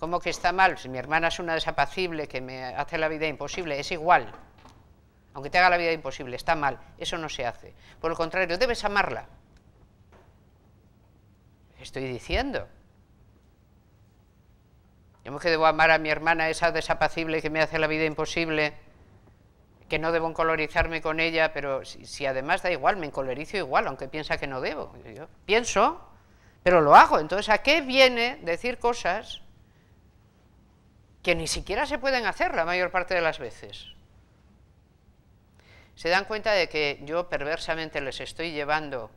¿Cómo que está mal? Si mi hermana es una desapacible que me hace la vida imposible, es igual. Aunque te haga la vida imposible, está mal. Eso no se hace. Por el contrario, debes amarla. Estoy diciendo. Yo que debo amar a mi hermana, esa desapacible que me hace la vida imposible, que no debo encolorizarme con ella, pero si, además da igual, me encolorizo igual, aunque piensa que no debo. Yo pienso, pero lo hago. Entonces, ¿a qué viene decir cosas que ni siquiera se pueden hacer la mayor parte de las veces. Se dan cuenta de que yo perversamente les estoy llevando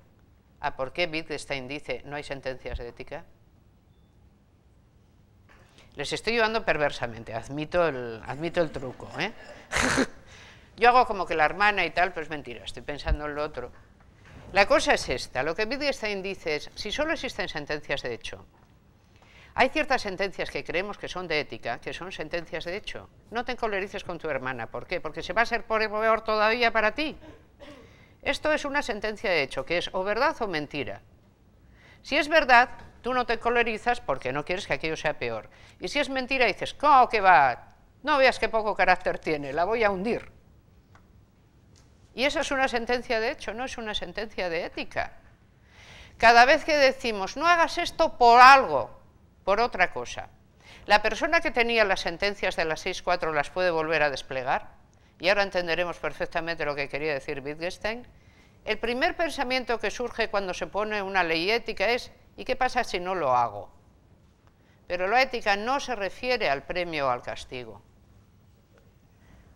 a por qué Wittgenstein dice no hay sentencias de ética. Les estoy llevando perversamente, admito el, admito el truco. ¿eh? yo hago como que la hermana y tal, pero es mentira, estoy pensando en lo otro. La cosa es esta, lo que Wittgenstein dice es, si solo existen sentencias de hecho, hay ciertas sentencias que creemos que son de ética, que son sentencias de hecho. No te encolerices con tu hermana. ¿Por qué? Porque se va a ser peor todavía para ti. Esto es una sentencia de hecho, que es o verdad o mentira. Si es verdad, tú no te encolerizas porque no quieres que aquello sea peor. Y si es mentira, dices, ¿cómo que va? No veas qué poco carácter tiene, la voy a hundir. Y esa es una sentencia de hecho, no es una sentencia de ética. Cada vez que decimos, no hagas esto por algo, por otra cosa. La persona que tenía las sentencias de las 6.4 las puede volver a desplegar, y ahora entenderemos perfectamente lo que quería decir Wittgenstein. El primer pensamiento que surge cuando se pone una ley ética es, ¿y qué pasa si no lo hago? Pero la ética no se refiere al premio o al castigo,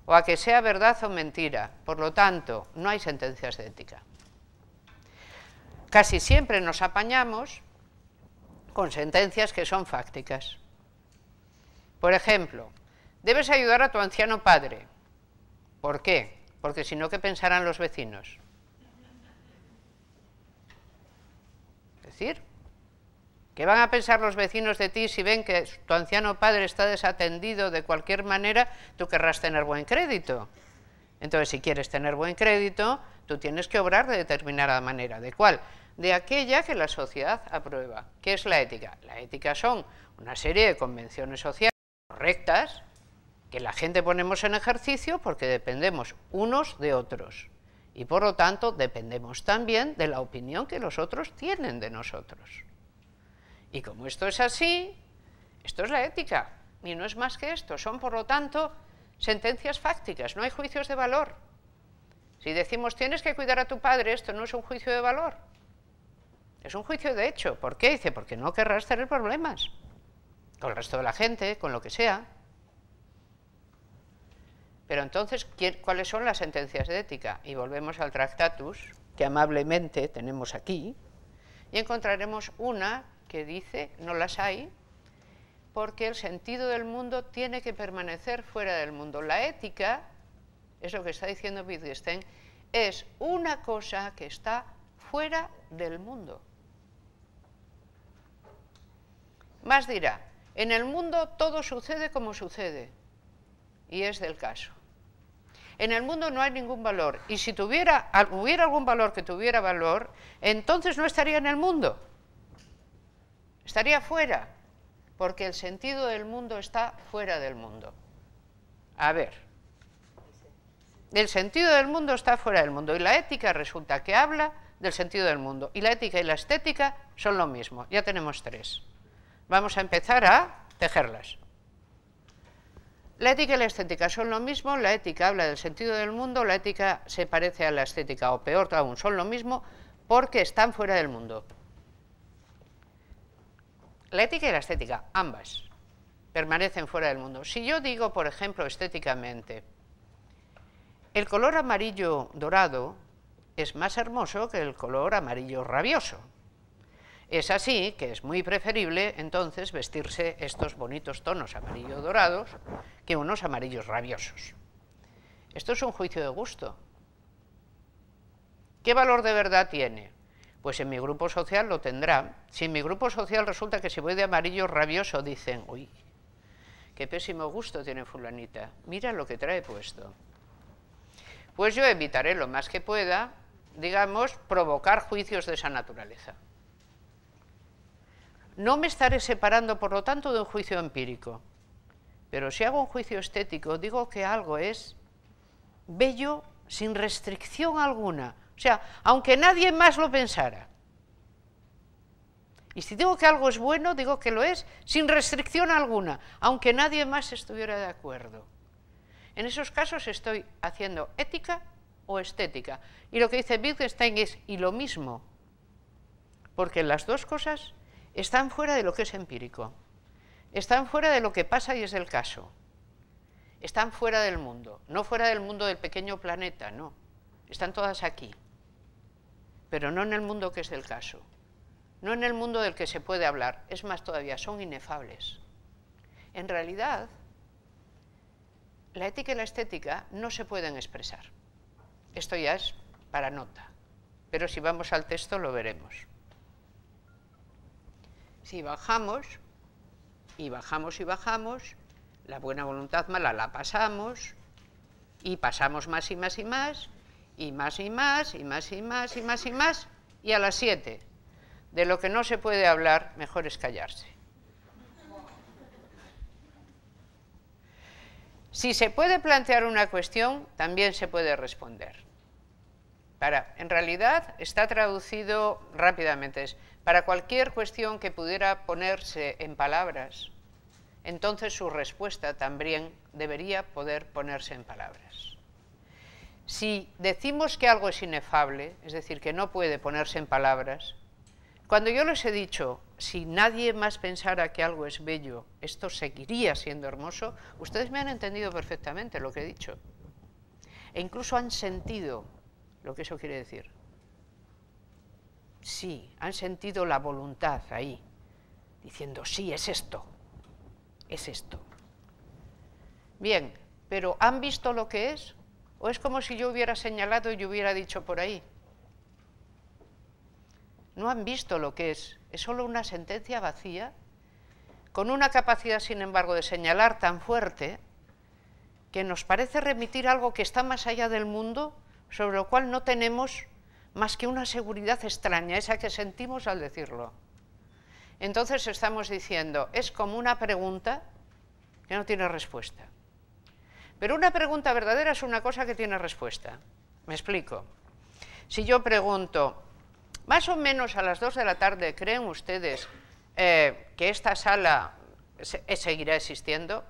o a que sea verdad o mentira. Por lo tanto, no hay sentencias de ética. Casi siempre nos apañamos con sentencias que son fácticas. Por ejemplo, debes ayudar a tu anciano padre. ¿Por qué? Porque si no, ¿qué pensarán los vecinos? Es decir, ¿qué van a pensar los vecinos de ti si ven que tu anciano padre está desatendido de cualquier manera? Tú querrás tener buen crédito. Entonces, si quieres tener buen crédito, tú tienes que obrar de determinada manera. ¿De cuál? de aquella que la sociedad aprueba. ¿Qué es la ética? La ética son una serie de convenciones sociales correctas que la gente ponemos en ejercicio porque dependemos unos de otros y por lo tanto dependemos también de la opinión que los otros tienen de nosotros. Y como esto es así, esto es la ética y no es más que esto, son por lo tanto sentencias fácticas, no hay juicios de valor. Si decimos tienes que cuidar a tu padre, esto no es un juicio de valor, es un juicio de hecho. ¿Por qué? Dice, porque no querrás tener problemas con el resto de la gente, con lo que sea. Pero entonces, ¿cuáles son las sentencias de ética? Y volvemos al Tractatus, que amablemente tenemos aquí, y encontraremos una que dice, no las hay, porque el sentido del mundo tiene que permanecer fuera del mundo. La ética, es lo que está diciendo Wittgenstein, es una cosa que está fuera del mundo. Más dirá, en el mundo todo sucede como sucede, y es del caso. En el mundo no hay ningún valor, y si tuviera, hubiera algún valor que tuviera valor, entonces no estaría en el mundo, estaría fuera, porque el sentido del mundo está fuera del mundo. A ver, el sentido del mundo está fuera del mundo, y la ética resulta que habla del sentido del mundo, y la ética y la estética son lo mismo, ya tenemos tres. Vamos a empezar a tejerlas. La ética y la estética son lo mismo, la ética habla del sentido del mundo, la ética se parece a la estética, o peor aún, son lo mismo porque están fuera del mundo. La ética y la estética, ambas, permanecen fuera del mundo. Si yo digo, por ejemplo, estéticamente, el color amarillo dorado es más hermoso que el color amarillo rabioso. Es así que es muy preferible entonces vestirse estos bonitos tonos amarillo dorados que unos amarillos rabiosos. Esto es un juicio de gusto. ¿Qué valor de verdad tiene? Pues en mi grupo social lo tendrá. Si en mi grupo social resulta que si voy de amarillo rabioso dicen, uy, qué pésimo gusto tiene fulanita, mira lo que trae puesto. Pues yo evitaré lo más que pueda, digamos, provocar juicios de esa naturaleza. No me estaré separando, por lo tanto, de un juicio empírico. Pero si hago un juicio estético, digo que algo es bello sin restricción alguna. O sea, aunque nadie más lo pensara. Y si digo que algo es bueno, digo que lo es sin restricción alguna, aunque nadie más estuviera de acuerdo. En esos casos estoy haciendo ética o estética. Y lo que dice Wittgenstein es, y lo mismo, porque las dos cosas están fuera de lo que es empírico, están fuera de lo que pasa y es el caso, están fuera del mundo, no fuera del mundo del pequeño planeta, no, están todas aquí, pero no en el mundo que es del caso, no en el mundo del que se puede hablar, es más todavía, son inefables. En realidad, la ética y la estética no se pueden expresar. Esto ya es para nota, pero si vamos al texto lo veremos. Si bajamos, y bajamos y bajamos, la buena voluntad mala la pasamos, y pasamos más y más y más, y más y más, y más y más, y más y más, y a las siete. De lo que no se puede hablar, mejor es callarse. Si se puede plantear una cuestión, también se puede responder. en realidad está traducido rápidamente, para cualquier cuestión que pudiera ponerse en palabras, entonces su respuesta también debería poder ponerse en palabras. Si decimos que algo es inefable, es decir, que no puede ponerse en palabras, cuando yo les he dicho, si nadie más pensara que algo es bello, esto seguiría siendo hermoso, ustedes me han entendido perfectamente lo que he dicho. E incluso han sentido lo que eso quiere decir. Sí, han sentido la voluntad ahí, diciendo, sí, es esto, es esto. Bien, pero ¿han visto lo que es? ¿O es como si yo hubiera señalado y hubiera dicho por ahí? No han visto lo que es, es solo una sentencia vacía, con una capacidad, sin embargo, de señalar tan fuerte que nos parece remitir algo que está más allá del mundo, sobre lo cual no tenemos más que una seguridad extraña, esa que sentimos al decirlo. Entonces estamos diciendo, es como una pregunta que no tiene respuesta. Pero una pregunta verdadera es una cosa que tiene respuesta. Me explico. Si yo pregunto, más o menos a las dos de la tarde, ¿creen ustedes eh, que esta sala eh, seguirá existiendo?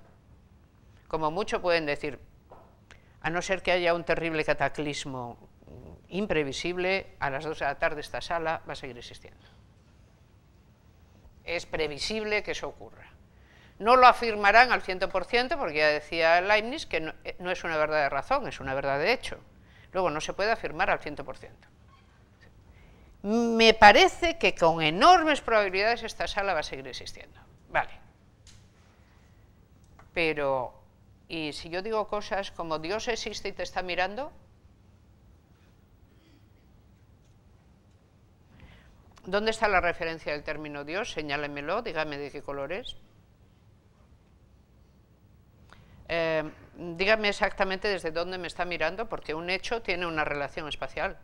Como mucho pueden decir, a no ser que haya un terrible cataclismo imprevisible, a las 2 de la tarde esta sala va a seguir existiendo. Es previsible que eso ocurra. No lo afirmarán al 100% porque ya decía Leibniz que no, eh, es una verdad de razón, es una verdad de hecho. Luego no se puede afirmar al 100%. Me parece que con enormes probabilidades esta sala va a seguir existiendo. Vale. Pero, ¿y si yo digo cosas como Dios existe y te está mirando? ¿Dónde está la referencia del término Dios? Señálemelo, dígame de qué color es. Eh, dígame exactamente desde dónde me está mirando, porque un hecho tiene una relación espacial.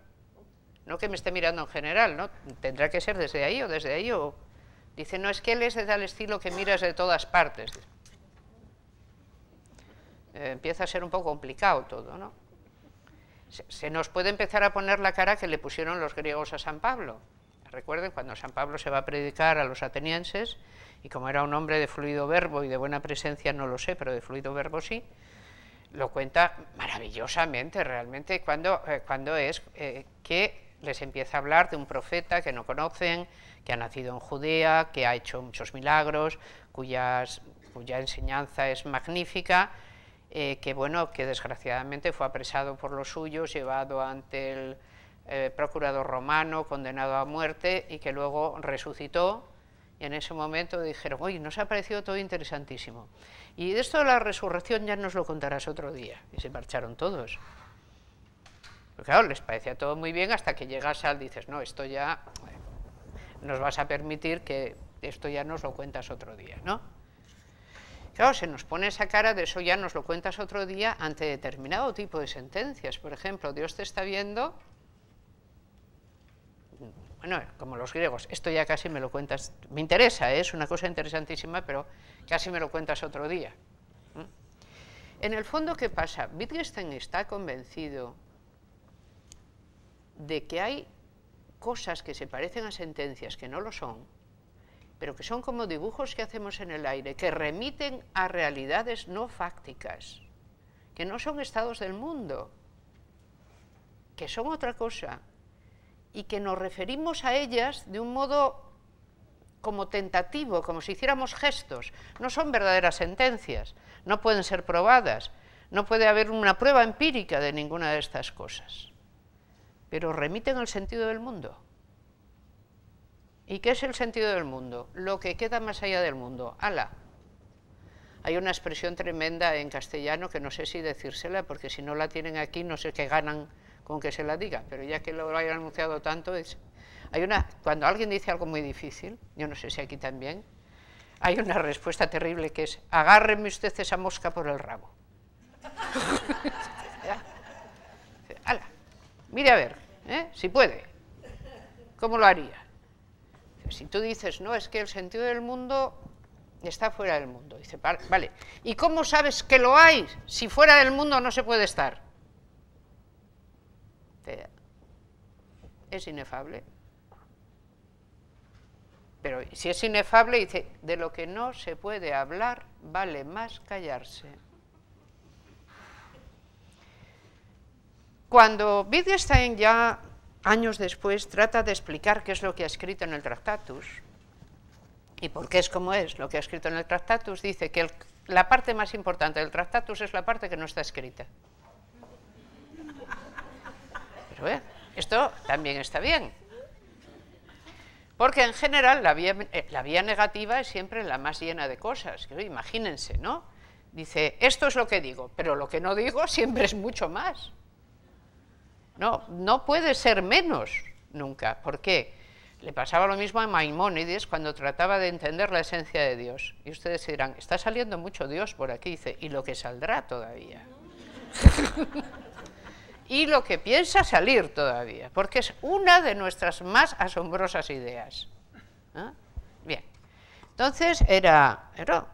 No que me esté mirando en general, ¿no? Tendrá que ser desde ahí o desde ahí. O... Dice, no, es que él es de tal estilo que miras de todas partes. Eh, empieza a ser un poco complicado todo, se nos puede empezar a poner la cara que le pusieron los griegos a San Pablo. Recuerden cuando San Pablo se va a predicar a los atenienses, y como era un hombre de fluido verbo y de buena presencia, no lo sé, pero de fluido verbo sí, lo cuenta maravillosamente realmente cuando, eh, cuando es eh, que les empieza a hablar de un profeta que no conocen, que ha nacido en Judea, que ha hecho muchos milagros, cuya enseñanza es magnífica, eh, que bueno, que desgraciadamente fue apresado por los suyos, llevado ante el eh, procurador romano condenado a muerte y que luego resucitó. Y en ese momento dijeron, oye, nos ha parecido todo interesantísimo. Y de esto de la resurrección ya nos lo contarás otro día. Y se marcharon todos. claro, les parecía todo muy bien hasta que llegas al, dices, no, esto ya nos vas a permitir que esto ya nos lo cuentas otro día, ¿no? Claro, se nos pone esa cara de eso ya nos lo cuentas otro día ante determinado tipo de sentencias. Por ejemplo, Dios te está viendo bueno, como los griegos, esto ya casi me lo cuentas, me interesa, ¿eh? es una cosa interesantísima, pero casi me lo cuentas otro día. ¿Mm? En el fondo, ¿qué pasa? Wittgenstein está convencido de que hay cosas que se parecen a sentencias que no lo son, pero que son como dibujos que hacemos en el aire, que remiten a realidades no fácticas, que no son estados del mundo, que son otra cosa, y que nos referimos a ellas de un modo como tentativo, como si hiciéramos gestos. No son verdaderas sentencias, no pueden ser probadas, no puede haber una prueba empírica de ninguna de estas cosas. Pero remiten al sentido del mundo. ¿Y qué es el sentido del mundo? Lo que queda más allá del mundo. Ala. Hay una expresión tremenda en castellano que no sé si decírsela, porque si no la tienen aquí no sé qué ganan con que se la diga, pero ya que lo hayan anunciado tanto, es... hay una... cuando alguien dice algo muy difícil, yo no sé si aquí también, hay una respuesta terrible que es, agárreme usted esa mosca por el rabo. Ala, mire a ver, ¿eh? si puede, ¿cómo lo haría? Si tú dices, no, es que el sentido del mundo está fuera del mundo. Dice, vale, ¿y cómo sabes que lo hay? Si fuera del mundo no se puede estar es inefable. Pero si es inefable, dice, de lo que no se puede hablar, vale más callarse. Cuando Wittgenstein ya años después trata de explicar qué es lo que ha escrito en el Tractatus y por qué es como es lo que ha escrito en el Tractatus, dice que la parte más importante del Tractatus es la parte que no está escrita pero esto también está bien. Porque en general eh, la vía, negativa es siempre la más llena de cosas. imagínense, ¿no? Dice, esto es lo que digo, pero lo que no digo siempre es mucho más. No, no puede ser menos nunca. ¿Por qué? Le pasaba lo mismo a Maimónides cuando trataba de entender la esencia de Dios. Y ustedes dirán, está saliendo mucho Dios por aquí, dice, y lo que saldrá todavía. y lo que piensa salir todavía, porque es una de nuestras más asombrosas ideas. Bien, entonces era, era,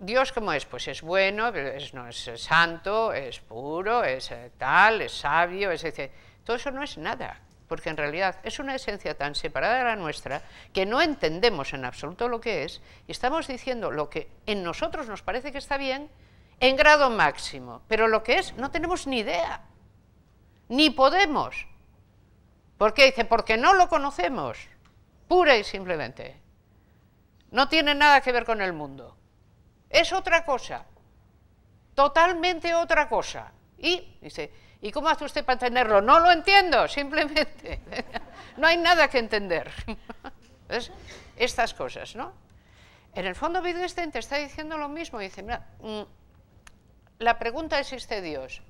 Dios cómo es, pues es bueno, es, no, es santo, es puro, es eh, tal, es sabio, es etc. Todo eso no es nada, porque en realidad es una esencia tan separada de la nuestra que no entendemos en absoluto lo que es y estamos diciendo lo que en nosotros nos parece que está bien en grado máximo, pero lo que es no tenemos ni idea ni podemos. ¿Por qué? Dice, porque no lo conocemos, pura y simplemente. No tiene nada que ver con el mundo. Es otra cosa, totalmente otra cosa. Y, dice, ¿y cómo hace usted para entenderlo? No lo entiendo, simplemente. no hay nada que entender. estas cosas, ¿no? En el fondo Wittgenstein te está diciendo lo mismo, dice, mira, mm, la pregunta es existe Dios,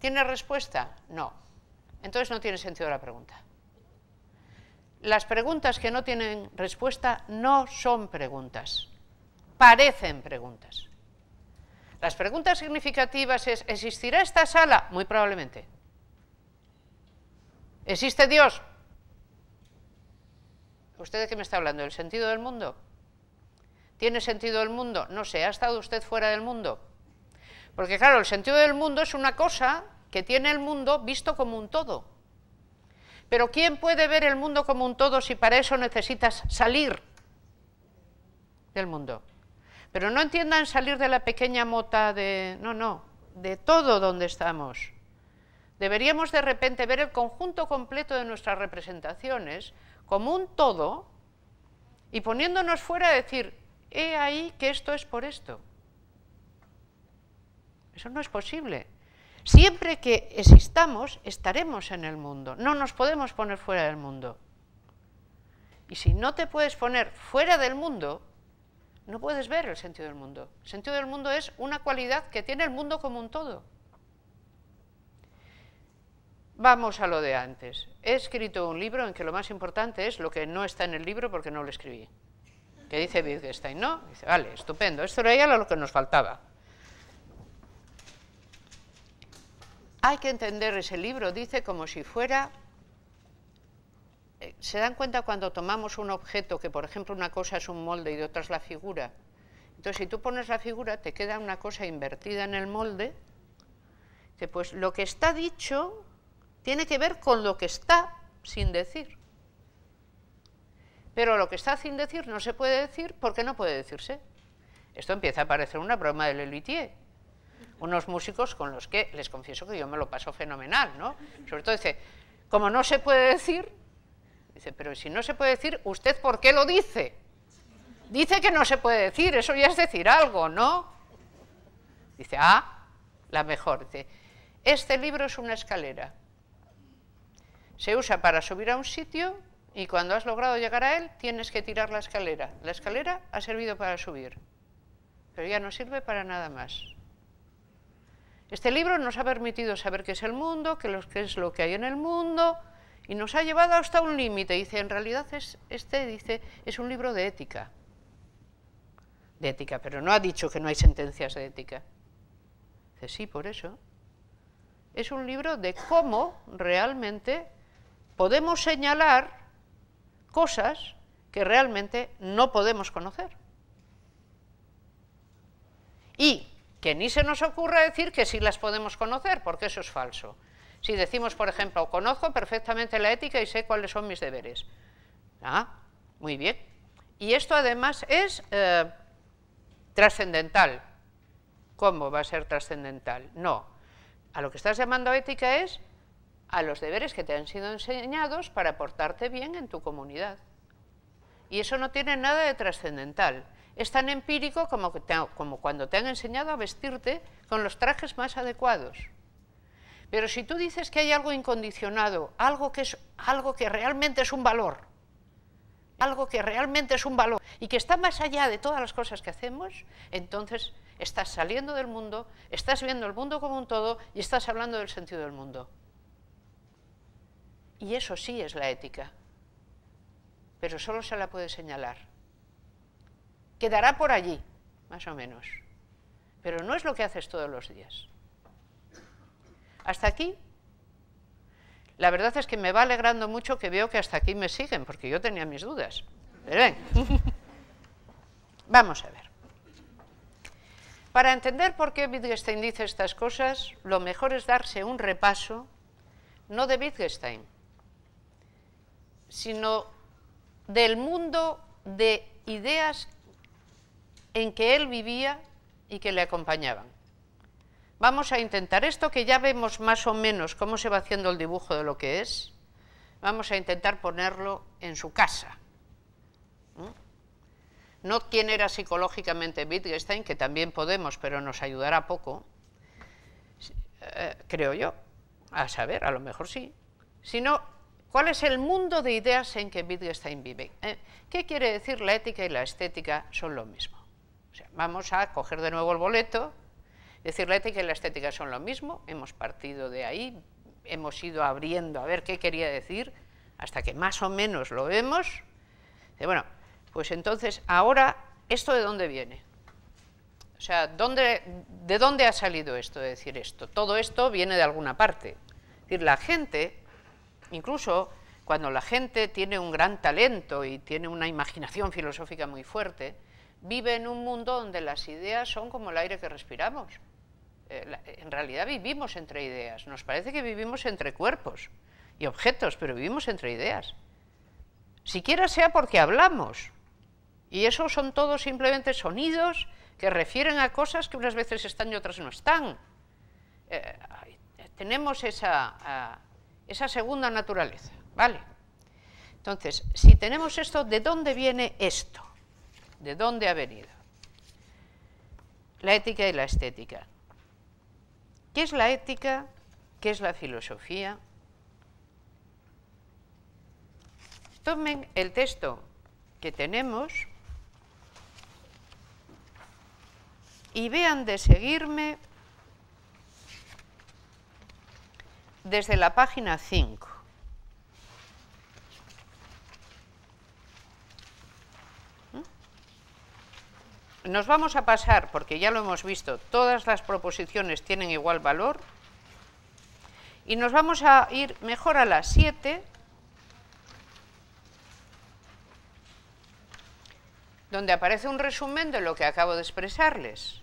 ¿Tiene respuesta? No. Entonces no tiene sentido la pregunta. Las preguntas que no tienen respuesta no son preguntas, parecen preguntas. Las preguntas significativas es, ¿existirá esta sala? Muy probablemente. ¿Existe Dios? ¿Usted de qué me está hablando? ¿El sentido del mundo? ¿Tiene sentido el mundo? No sé, ¿ha estado usted fuera del mundo? Porque claro, el sentido del mundo es una cosa que tiene el mundo visto como un todo. Pero ¿quién puede ver el mundo como un todo si para eso necesitas salir del mundo? Pero no entiendan salir de la pequeña mota de... No, no, de todo donde estamos. Deberíamos de repente ver el conjunto completo de nuestras representaciones como un todo y poniéndonos fuera a decir, he ahí que esto es por esto. Eso no es posible. Siempre que existamos, estaremos en el mundo. No nos podemos poner fuera del mundo. Y si no te puedes poner fuera del mundo, no puedes ver el sentido del mundo. El sentido del mundo es una cualidad que tiene el mundo como un todo. Vamos a lo de antes. He escrito un libro en que lo más importante es lo que no está en el libro porque no lo escribí. Que dice Wittgenstein, ¿no? Dice, vale, estupendo, esto era ya lo que nos faltaba. Hay que entender ese libro, dice, como si fuera... Eh, ¿Se dan cuenta cuando tomamos un objeto, que por ejemplo una cosa es un molde y de otra es la figura? Entonces, si tú pones la figura, te queda una cosa invertida en el molde. Pues lo que está dicho tiene que ver con lo que está sin decir. Pero lo que está sin decir no se puede decir porque no puede decirse. Esto empieza a parecer una broma de Leluitier, unos músicos con los que les confieso que yo me lo paso fenomenal, ¿no? Sobre todo dice, como no se puede decir, dice, pero si no se puede decir, ¿usted por qué lo dice? Dice que no se puede decir, eso ya es decir algo, ¿no? Dice, ah, la mejor, dice, este libro es una escalera. Se usa para subir a un sitio y cuando has logrado llegar a él tienes que tirar la escalera. La escalera ha servido para subir, pero ya no sirve para nada más. Este libro nos ha permitido saber qué es el mundo, qué es lo que hay en el mundo, y nos ha llevado hasta un límite. Dice, en realidad este dice, es un libro de ética. De ética, pero no ha dicho que no hay sentencias de ética. Dice, sí, por eso. Es un libro de cómo realmente podemos señalar cosas que realmente no podemos conocer. Y que ni se nos ocurra decir que sí las podemos conocer, porque eso es falso. Si decimos, por ejemplo, conozco perfectamente la ética y sé cuáles son mis deberes. Ah, muy bien. Y esto además es eh, trascendental. ¿Cómo va a ser trascendental? No. A lo que estás llamando ética es a los deberes que te han sido enseñados para portarte bien en tu comunidad. Y eso no tiene nada de trascendental es tan empírico como, que como cuando te han enseñado a vestirte con los trajes más adecuados. Pero si tú dices que hay algo incondicionado, algo que, es, algo que realmente es un valor, algo que realmente es un valor y que está más allá de todas las cosas que hacemos, entonces estás saliendo del mundo, estás viendo el mundo como un todo y estás hablando del sentido del mundo. Y eso sí es la ética, pero solo se la puede señalar quedará por allí, más o menos. Pero no es lo que haces todos los días. Hasta aquí. La verdad es que me va alegrando mucho que veo que hasta aquí me siguen, porque yo tenía mis dudas. Pero Vamos a ver. Para entender por qué Wittgenstein dice estas cosas, lo mejor es darse un repaso, no de Wittgenstein, sino del mundo de ideas en que él vivía y que le acompañaban. Vamos a intentar esto que ya vemos más o menos cómo se va haciendo el dibujo de lo que es. Vamos a intentar ponerlo en su casa. No quién era psicológicamente Wittgenstein, que también podemos, pero nos ayudará poco, eh, creo yo, a saber, a lo mejor sí, sino cuál es el mundo de ideas en que Wittgenstein vive. ¿eh? ¿Qué quiere decir la ética y la estética son lo mismo? vamos a coger de nuevo el boleto, decir la ética y la estética son lo mismo, hemos partido de ahí, hemos ido abriendo a ver qué quería decir, hasta que más o menos lo vemos. Y bueno, pues entonces, ahora, ¿esto de dónde viene? O sea, ¿de dónde ha salido esto de decir esto? Todo esto viene de alguna parte. Es decir, la gente, incluso cuando la gente tiene un gran talento y tiene una imaginación filosófica muy fuerte, vive en un mundo donde las ideas son como el aire que respiramos. Eh, en realidad vivimos entre ideas, nos parece que vivimos entre cuerpos y objetos, pero vivimos entre ideas. Siquiera sea porque hablamos. Y eso son todos simplemente sonidos que refieren a cosas que unas veces están y otras no están. Eh, tenemos esa, esa segunda naturaleza, ¿vale? Entonces, si tenemos esto, ¿de dónde viene esto? de dónde ha venido. La ética y la estética. ¿Qué es la ética? ¿Qué es la filosofía? Tomen el texto que tenemos y vean de seguirme desde la página 5. nos vamos a pasar, porque ya lo hemos visto, todas las proposiciones tienen igual valor, y nos vamos a ir mejor a las 7, donde aparece un resumen de lo que acabo de expresarles.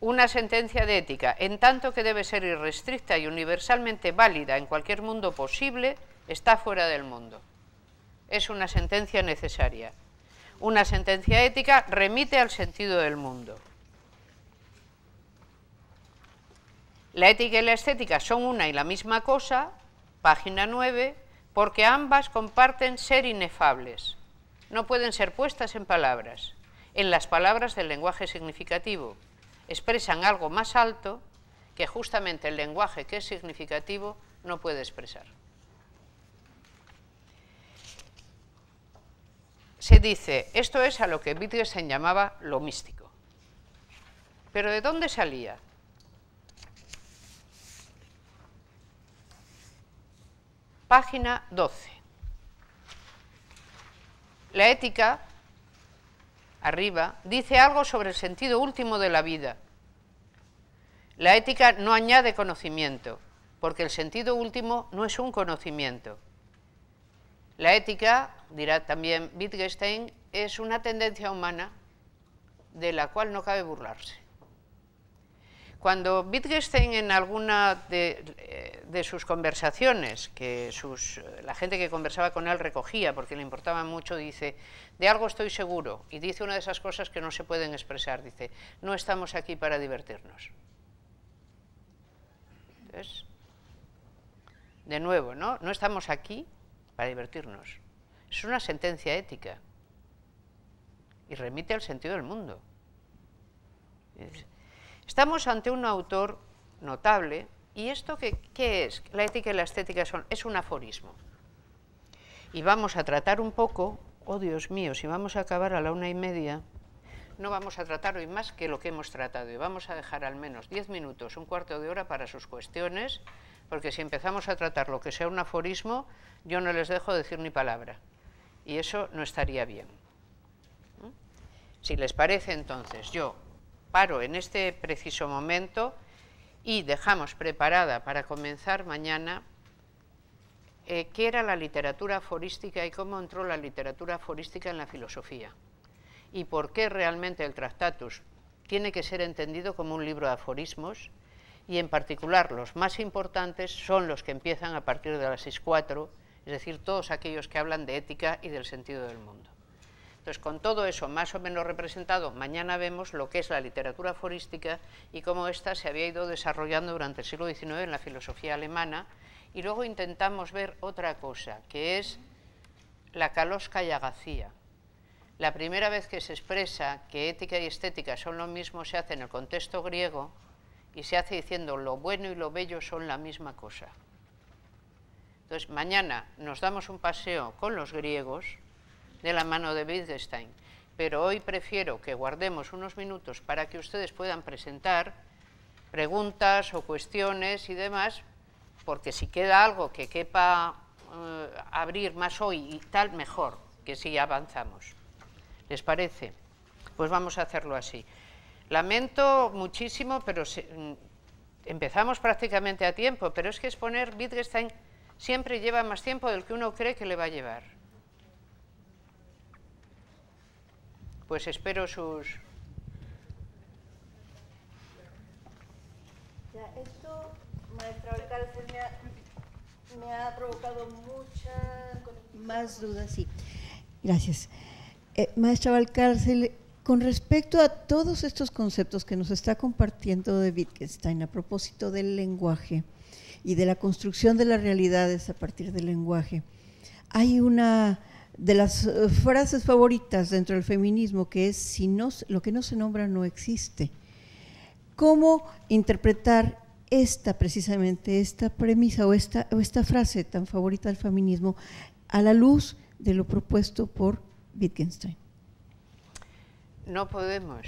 Una sentencia de ética, en tanto que debe ser irrestricta y universalmente válida en cualquier mundo posible, está fuera del mundo es una sentencia necesaria. Una sentencia ética remite al sentido del mundo. La ética y la estética son una y la misma cosa, página 9, porque ambas comparten ser inefables. No pueden ser puestas en palabras, en las palabras del lenguaje significativo. Expresan algo más alto que justamente el lenguaje que es significativo no puede expresar. se dice, esto es a lo que Wittgenstein llamaba lo místico. Pero ¿de dónde salía? Página 12. La ética, arriba, dice algo sobre el sentido último de la vida. La ética no añade conocimiento, porque el sentido último no es un conocimiento. La ética, dirá también Wittgenstein, es una tendencia humana de la cual no cabe burlarse. Cuando Wittgenstein en alguna de, eh, sus conversaciones, que la gente que conversaba con él recogía porque le importaba mucho, dice, de algo estoy seguro, y dice una de esas cosas que no se pueden expresar, dice, no estamos aquí para divertirnos. de nuevo, ¿no? No estamos aquí para divertirnos. Es una sentencia ética y remite al sentido del mundo. Estamos ante un autor notable y esto que, qué es, la ética y la estética son, es un aforismo. Y vamos a tratar un poco, oh Dios mío, si vamos a acabar a la una y media, no vamos a tratar hoy más que lo que hemos tratado y vamos a dejar al menos 10 minutos, un cuarto de hora para sus cuestiones, porque si empezamos a tratar lo que sea un aforismo, yo no les dejo decir ni palabra y eso no estaría bien. ¿Mm? Si les parece, entonces, yo paro en este preciso momento y dejamos preparada para comenzar mañana eh, qué era la literatura aforística y cómo entró la literatura aforística en la filosofía y por qué realmente el Tractatus tiene que ser entendido como un libro de aforismos y en particular los más importantes son los que empiezan a partir de las 6.4, es decir, todos aquellos que hablan de ética y del sentido del mundo. Entonces, con todo eso más o menos representado, mañana vemos lo que es la literatura aforística y cómo ésta se había ido desarrollando durante el siglo XIX en la filosofía alemana. Y luego intentamos ver otra cosa, que es la calosca y agacía, la primera vez que se expresa que ética y estética son lo mismo se hace en el contexto griego y se hace diciendo lo bueno y lo bello son la misma cosa. Entonces, mañana nos damos un paseo con los griegos de la mano de Wittgenstein, pero hoy prefiero que guardemos unos minutos para que ustedes puedan presentar preguntas o cuestiones y demás, porque si queda algo que quepa eh, abrir más hoy y tal, mejor que si avanzamos. ¿Les parece? Pues vamos a hacerlo así. Lamento muchísimo, pero mm, empezamos prácticamente a tiempo, pero es que exponer Wittgenstein siempre lleva más tiempo del que uno cree que le va a llevar. Pues espero sus... Ya, esto, maestra me, ha, me ha provocado muchas... Más dudas, sí. Gracias. Eh, maestra Valcárcel, con respecto a todos estos conceptos que nos está compartiendo de Wittgenstein a propósito del lenguaje y de la construcción de las realidades a partir del lenguaje, hay una de las eh, frases favoritas dentro del feminismo que es si no, lo que no se nombra no existe. ¿Cómo interpretar esta precisamente esta premisa o esta, o esta frase tan favorita del feminismo a la luz de lo propuesto por Wittgenstein. No podemos.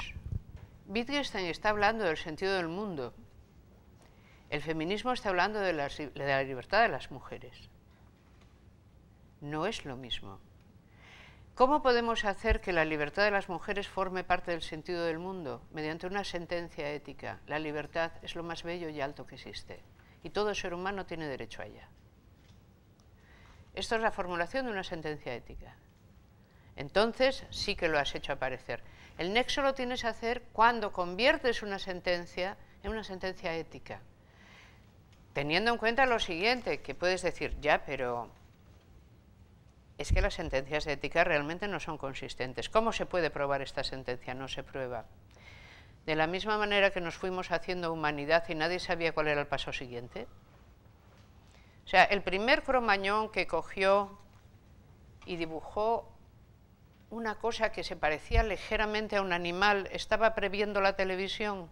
Wittgenstein está hablando del sentido del mundo. El feminismo está hablando de la, de la libertad de las mujeres. No es lo mismo. ¿Cómo podemos hacer que la libertad de las mujeres forme parte del sentido del mundo? Mediante una sentencia ética. La libertad es lo más bello y alto que existe. Y todo ser humano tiene derecho a ella. Esto es la formulación de una sentencia ética. Entonces sí que lo has hecho aparecer. El nexo lo tienes que hacer cuando conviertes una sentencia en una sentencia ética. Teniendo en cuenta lo siguiente, que puedes decir, ya, pero es que las sentencias éticas realmente no son consistentes. ¿Cómo se puede probar esta sentencia? No se prueba. De la misma manera que nos fuimos haciendo humanidad y nadie sabía cuál era el paso siguiente. O sea, el primer cromañón que cogió y dibujó una cosa que se parecía ligeramente a un animal, ¿estaba previendo la televisión?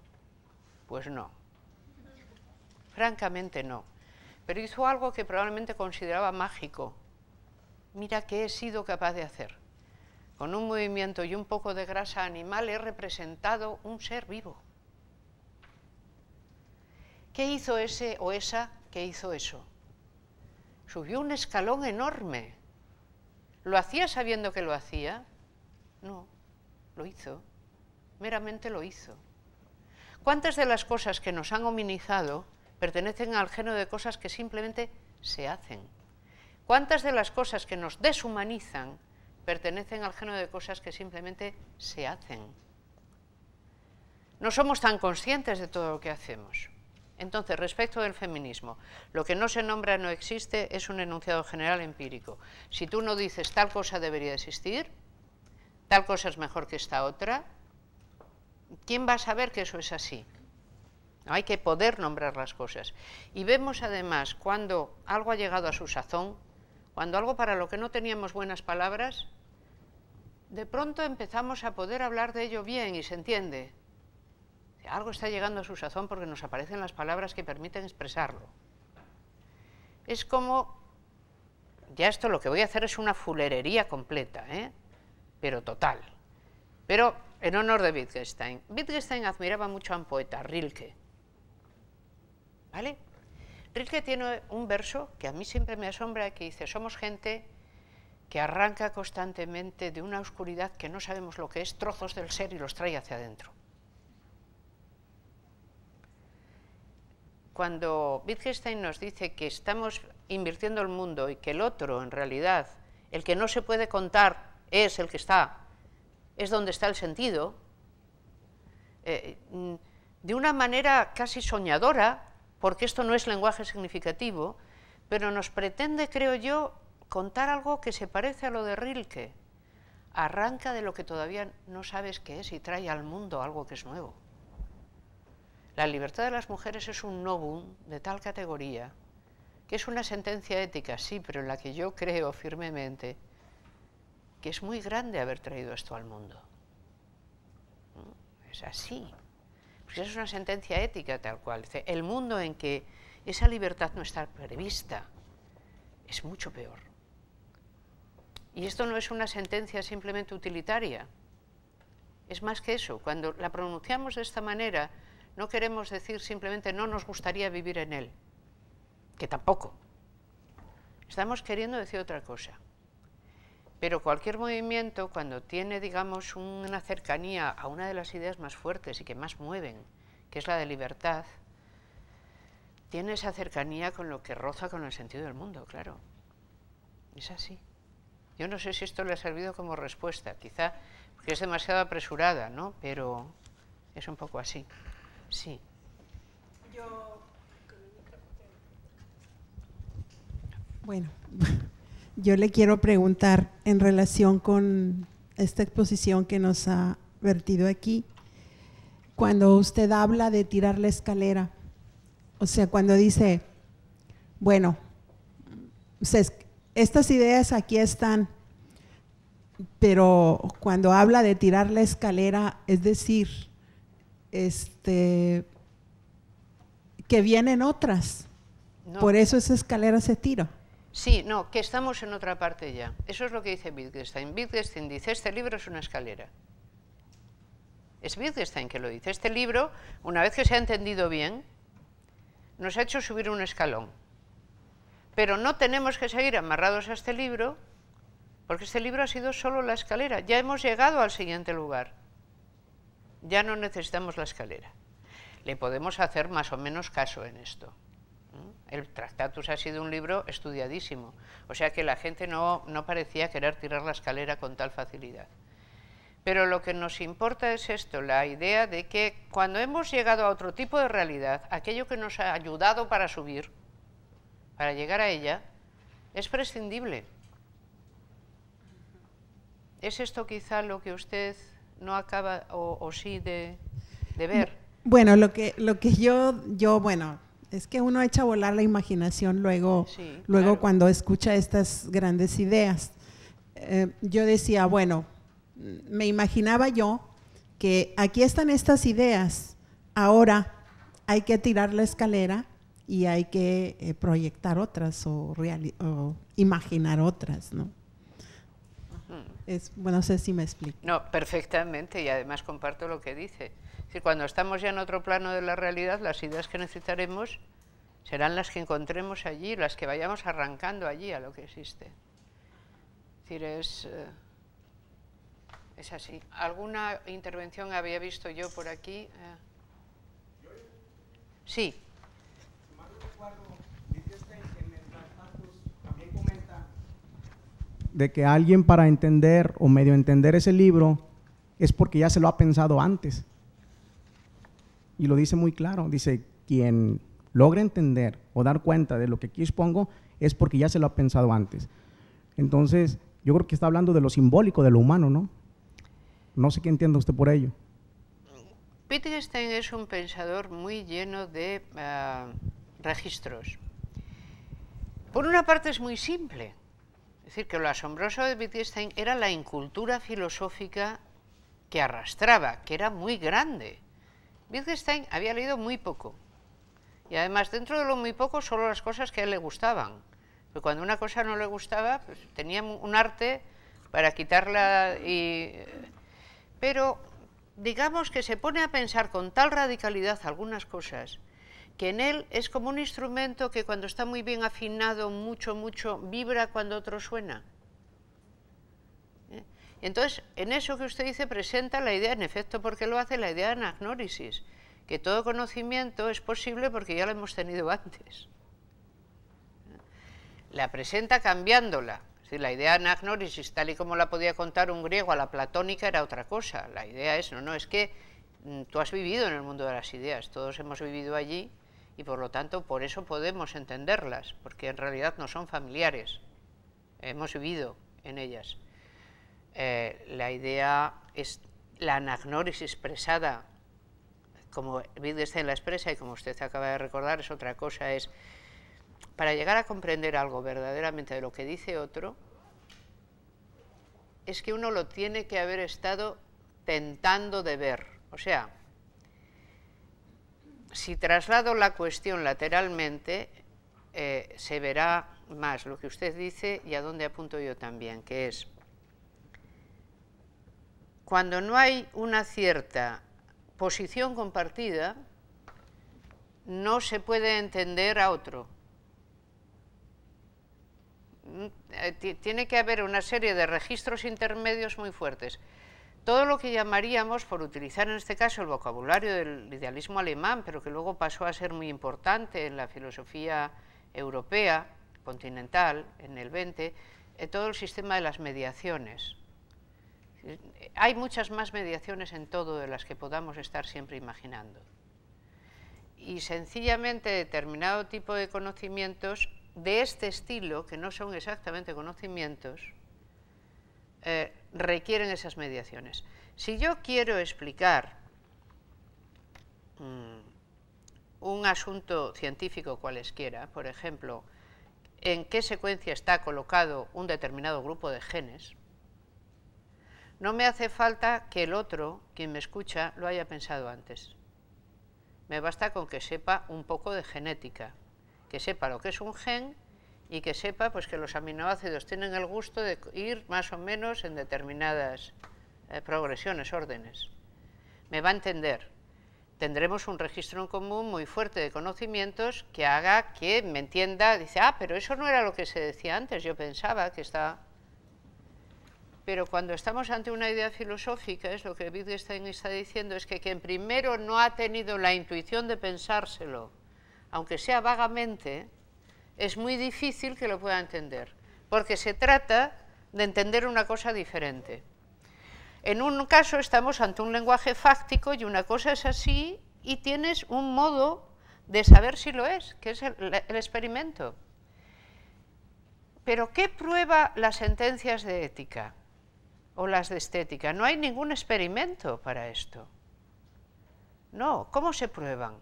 Pues no. Francamente no. Pero hizo algo que probablemente consideraba mágico. Mira qué he sido capaz de hacer. Con un movimiento y un poco de grasa animal he representado un ser vivo. ¿Qué hizo ese o esa que hizo eso? Subió un escalón enorme ¿Lo hacía sabiendo que lo hacía? No, lo hizo, meramente lo hizo. ¿Cuántas de las cosas que nos han hominizado pertenecen al género de cosas que simplemente se hacen? ¿Cuántas de las cosas que nos deshumanizan pertenecen al género de cosas que simplemente se hacen? No somos tan conscientes de todo lo que hacemos. Entonces, respecto del feminismo, lo que no se nombra no existe es un enunciado general empírico. Si tú no dices tal cosa debería existir, tal cosa es mejor que esta otra, ¿quién va a saber que eso es así? hay que poder nombrar las cosas. Y vemos además cuando algo ha llegado a su sazón, cuando algo para lo que no teníamos buenas palabras, de pronto empezamos a poder hablar de ello bien y se entiende. Algo está llegando a su sazón porque nos aparecen las palabras que permiten expresarlo. Es como, ya esto lo que voy a hacer es una fulerería completa, ¿eh? pero total. Pero en honor de Wittgenstein. Wittgenstein admiraba mucho a un poeta, Rilke. ¿Vale? Rilke tiene un verso que a mí siempre me asombra, que dice, somos gente que arranca constantemente de una oscuridad que no sabemos lo que es, trozos del ser y los trae hacia adentro. cuando Wittgenstein nos dice que estamos invirtiendo el mundo y que el otro, en realidad, el que no se puede contar es el que está, es donde está el sentido, eh, mm, de una manera casi soñadora, porque esto no es lenguaje significativo, pero nos pretende, creo yo, contar algo que se parece a lo de Rilke. Arranca de lo que todavía no sabes qué es y trae al mundo algo que es nuevo. La libertad de las mujeres es un novum de tal categoría que es una sentencia ética, sí, pero en la que yo creo firmemente que es muy grande haber traído esto al mundo. Es así. Pues es una sentencia ética tal cual. El mundo en que esa libertad no está prevista es mucho peor. Y esto no es una sentencia simplemente utilitaria. Es más que eso. Cuando la pronunciamos de esta manera, no queremos decir simplemente no nos gustaría vivir en él, que tampoco. Estamos queriendo decir otra cosa. Pero cualquier movimiento, cuando tiene, digamos, una cercanía a una de las ideas más fuertes y que más mueven, que es la de libertad, tiene esa cercanía con lo que roza con el sentido del mundo, claro. Es así. Yo no sé si esto le ha servido como respuesta, quizá porque es demasiado apresurada, ¿no? Pero es un poco así. Sí. Yo. Bueno, yo le quiero preguntar en relación con esta exposición que nos ha vertido aquí, cuando usted habla de tirar la escalera, o sea, cuando dice, bueno, estas ideas aquí están, pero cuando habla de tirar la escalera, es decir, este, que vienen otras. Por eso esa escalera se tira. Sí, no, que estamos en otra parte ya. Eso es lo que dice Wittgenstein. Wittgenstein dice, este libro es una escalera. Es Wittgenstein que lo dice. Este libro, una vez que se ha entendido bien, nos ha hecho subir un escalón. Pero no tenemos que seguir amarrados a este libro, porque este libro ha sido solo la escalera. Ya hemos llegado al siguiente lugar ya no necesitamos la escalera. Le podemos hacer más o menos caso en esto. El Tractatus ha sido un libro estudiadísimo, o sea que la gente no, no parecía querer tirar la escalera con tal facilidad. Pero lo que nos importa es esto, la idea de que cuando hemos llegado a otro tipo de realidad, aquello que nos ha ayudado para subir, para llegar a ella, es prescindible. ¿Es esto quizá lo que usted no acaba o, sí de, ver. Bueno, lo que, lo que yo, yo, bueno, es que uno echa a volar la imaginación luego, luego cuando escucha estas grandes ideas. Eh, yo decía, bueno, me imaginaba yo que aquí están estas ideas, ahora hay que tirar la escalera y hay que eh, proyectar otras o, o imaginar otras, ¿no? bueno, no sé si me explico. No, perfectamente, y además comparto lo que dice. cuando estamos ya en otro plano de la realidad, las ideas que necesitaremos serán las que encontremos allí, las que vayamos arrancando allí a lo que existe. Es decir, es eh, así. ¿Alguna intervención había visto yo por aquí? Eh. Sí. de que alguien para entender o medio entender ese libro es porque ya se lo ha pensado antes. Y lo dice muy claro, dice, quien logra entender o dar cuenta de lo que aquí expongo es porque ya se lo ha pensado antes. Entonces, yo creo que está hablando de lo simbólico, de lo humano, ¿no? No sé qué entiende usted por ello. Stein es un pensador muy lleno de ah, registros. Por una parte es muy simple, es decir, que lo asombroso de Wittgenstein era la incultura filosófica que arrastraba, que era muy grande. Wittgenstein había leído muy poco. Y además, dentro de lo muy poco, solo las cosas que a él le gustaban. cuando una cosa no le gustaba, pues, tenía un arte para quitarla y... Eh, pero digamos que se pone a pensar con tal radicalidad algunas cosas que en él es como un instrumento que cuando está muy bien afinado, mucho, mucho, vibra cuando otro suena. ¿Eh? Entonces, en eso que usted dice presenta la idea, en efecto, porque lo hace la idea de anagnórisis, que todo conocimiento es posible porque ya lo hemos tenido antes. ¿Eh? La presenta cambiándola. Si la idea de anagnórisis, tal y como la podía contar un griego a la platónica, era otra cosa. La idea es, no, no, es que mm, tú has vivido en el mundo de las ideas, todos hemos vivido allí y por lo tanto por eso podemos entenderlas, porque en realidad no son familiares, hemos vivido en ellas. Eh, la idea es la anagnórisis expresada, como en la expresa y como usted acaba de recordar, es otra cosa, es para llegar a comprender algo verdaderamente de lo que dice otro, es que uno lo tiene que haber estado tentando de ver, o sea, si traslado la cuestión lateralmente, eh, se verá más lo que usted dice y a dónde apunto yo también, que es, cuando no hay una cierta posición compartida, no se puede entender a otro. Mm, eh, tiene que haber una serie de registros intermedios muy fuertes todo lo que llamaríamos, por utilizar en este caso el vocabulario del idealismo alemán, pero que luego pasó a ser muy importante en la filosofía europea, continental, en el 20, eh, todo el sistema de las mediaciones. Hay muchas más mediaciones en todo de las que podamos estar siempre imaginando. Y sencillamente determinado tipo de conocimientos de este estilo, que no son exactamente conocimientos, eh, requieren esas mediaciones. Si yo quiero explicar mm, un asunto científico cualesquiera, por ejemplo, en qué secuencia está colocado un determinado grupo de genes, no me hace falta que el otro, quien me escucha, lo haya pensado antes. Me basta con que sepa un poco de genética, que sepa lo que es un gen y que sepa pues, que los aminoácidos tienen el gusto de ir más o menos en determinadas eh, progresiones, órdenes. Me va a entender. Tendremos un registro en común muy fuerte de conocimientos que haga que me entienda, dice, ah, pero eso no era lo que se decía antes, yo pensaba que está... Pero cuando estamos ante una idea filosófica, es lo que Wittgenstein está diciendo, es que quien primero no ha tenido la intuición de pensárselo, aunque sea vagamente, es muy difícil que lo pueda entender, porque se trata de entender una cosa diferente. En un caso estamos ante un lenguaje fáctico y una cosa es así y tienes un modo de saber si lo es, que es el, experimento. Pero ¿qué prueba las sentencias de ética o las de estética? No hay ningún experimento para esto. No, ¿cómo se prueban?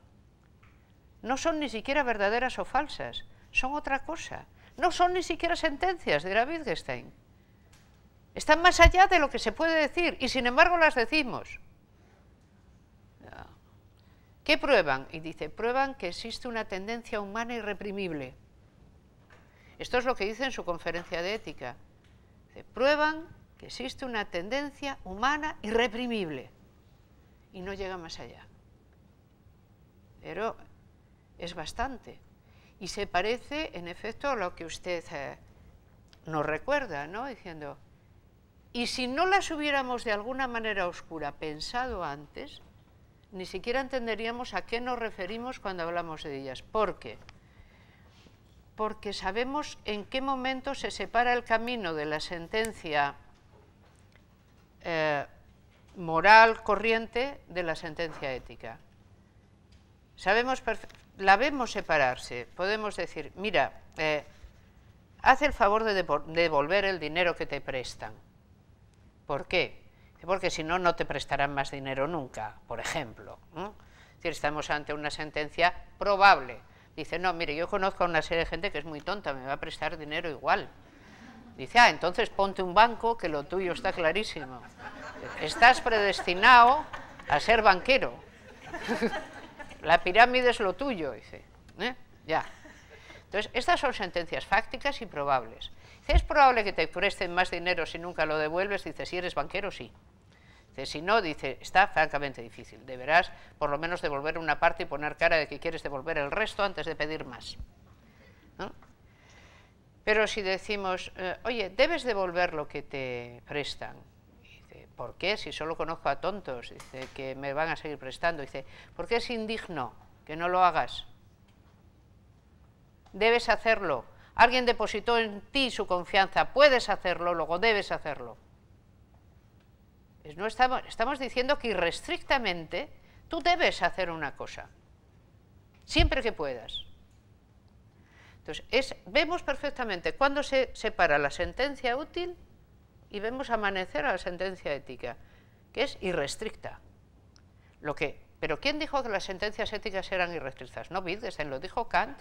No son ni siquiera verdaderas o falsas son otra cosa. No son ni siquiera sentencias, de dirá Wittgenstein. Están más allá de lo que se puede decir y sin embargo las decimos. ¿Qué prueban? Y dice, prueban que existe una tendencia humana irreprimible. Esto es lo que dice en su conferencia de ética. Dice, prueban que existe una tendencia humana irreprimible y no llega más allá. Pero es bastante y se parece, en efecto, a lo que usted eh, nos recuerda, ¿no? Diciendo, y si no las hubiéramos de alguna manera oscura pensado antes, ni siquiera entenderíamos a qué nos referimos cuando hablamos de ellas. ¿Por qué? Porque sabemos en qué momento se separa el camino de la sentencia eh, moral corriente de la sentencia ética. Sabemos la vemos separarse, podemos decir, mira, eh, haz el favor de devolver el dinero que te prestan. ¿Por qué? Porque si no, no te prestarán más dinero nunca, por ejemplo. Estamos ante una sentencia probable. Dice, no, mire, yo conozco a una serie de gente que es muy tonta, me va a prestar dinero igual. Dice, ah, entonces ponte un banco que lo tuyo está clarísimo. Estás predestinado a ser banquero. la pirámide es lo tuyo, dice, ¿eh? ya. Entonces, estas son sentencias fácticas y probables. Dice, es probable que te presten más dinero si nunca lo devuelves, dice, si eres banquero, sí. Dice, si no, dice, está francamente difícil, deberás por lo menos devolver una parte y poner cara de que quieres devolver el resto antes de pedir más. Pero si decimos, eh, oye, debes devolver lo que te prestan, ¿por qué? Si solo conozco a tontos, dice, que me van a seguir prestando. Dice, ¿por qué es indigno que no lo hagas? Debes hacerlo. Alguien depositó en ti su confianza. Puedes hacerlo, luego debes hacerlo. No estamos, diciendo que irrestrictamente tú debes hacer una cosa, siempre que puedas. Entonces, vemos perfectamente cuando se separa la sentencia útil y vemos amanecer a la sentencia ética, que es irrestricta. Lo que, pero ¿quién dijo que las sentencias éticas eran irrestrictas? No Wittgenstein, lo dijo Kant.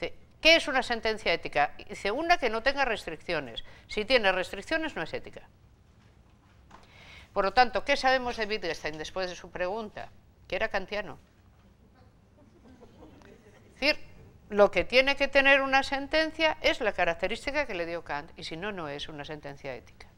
¿Qué es una sentencia ética? Dice una que no tenga restricciones. Si tiene restricciones no es ética. Por lo tanto, ¿qué sabemos de Wittgenstein después de su pregunta? Que era kantiano. Es lo que tiene que tener una sentencia es la característica que le dio Kant, y si no, no es una sentencia ética.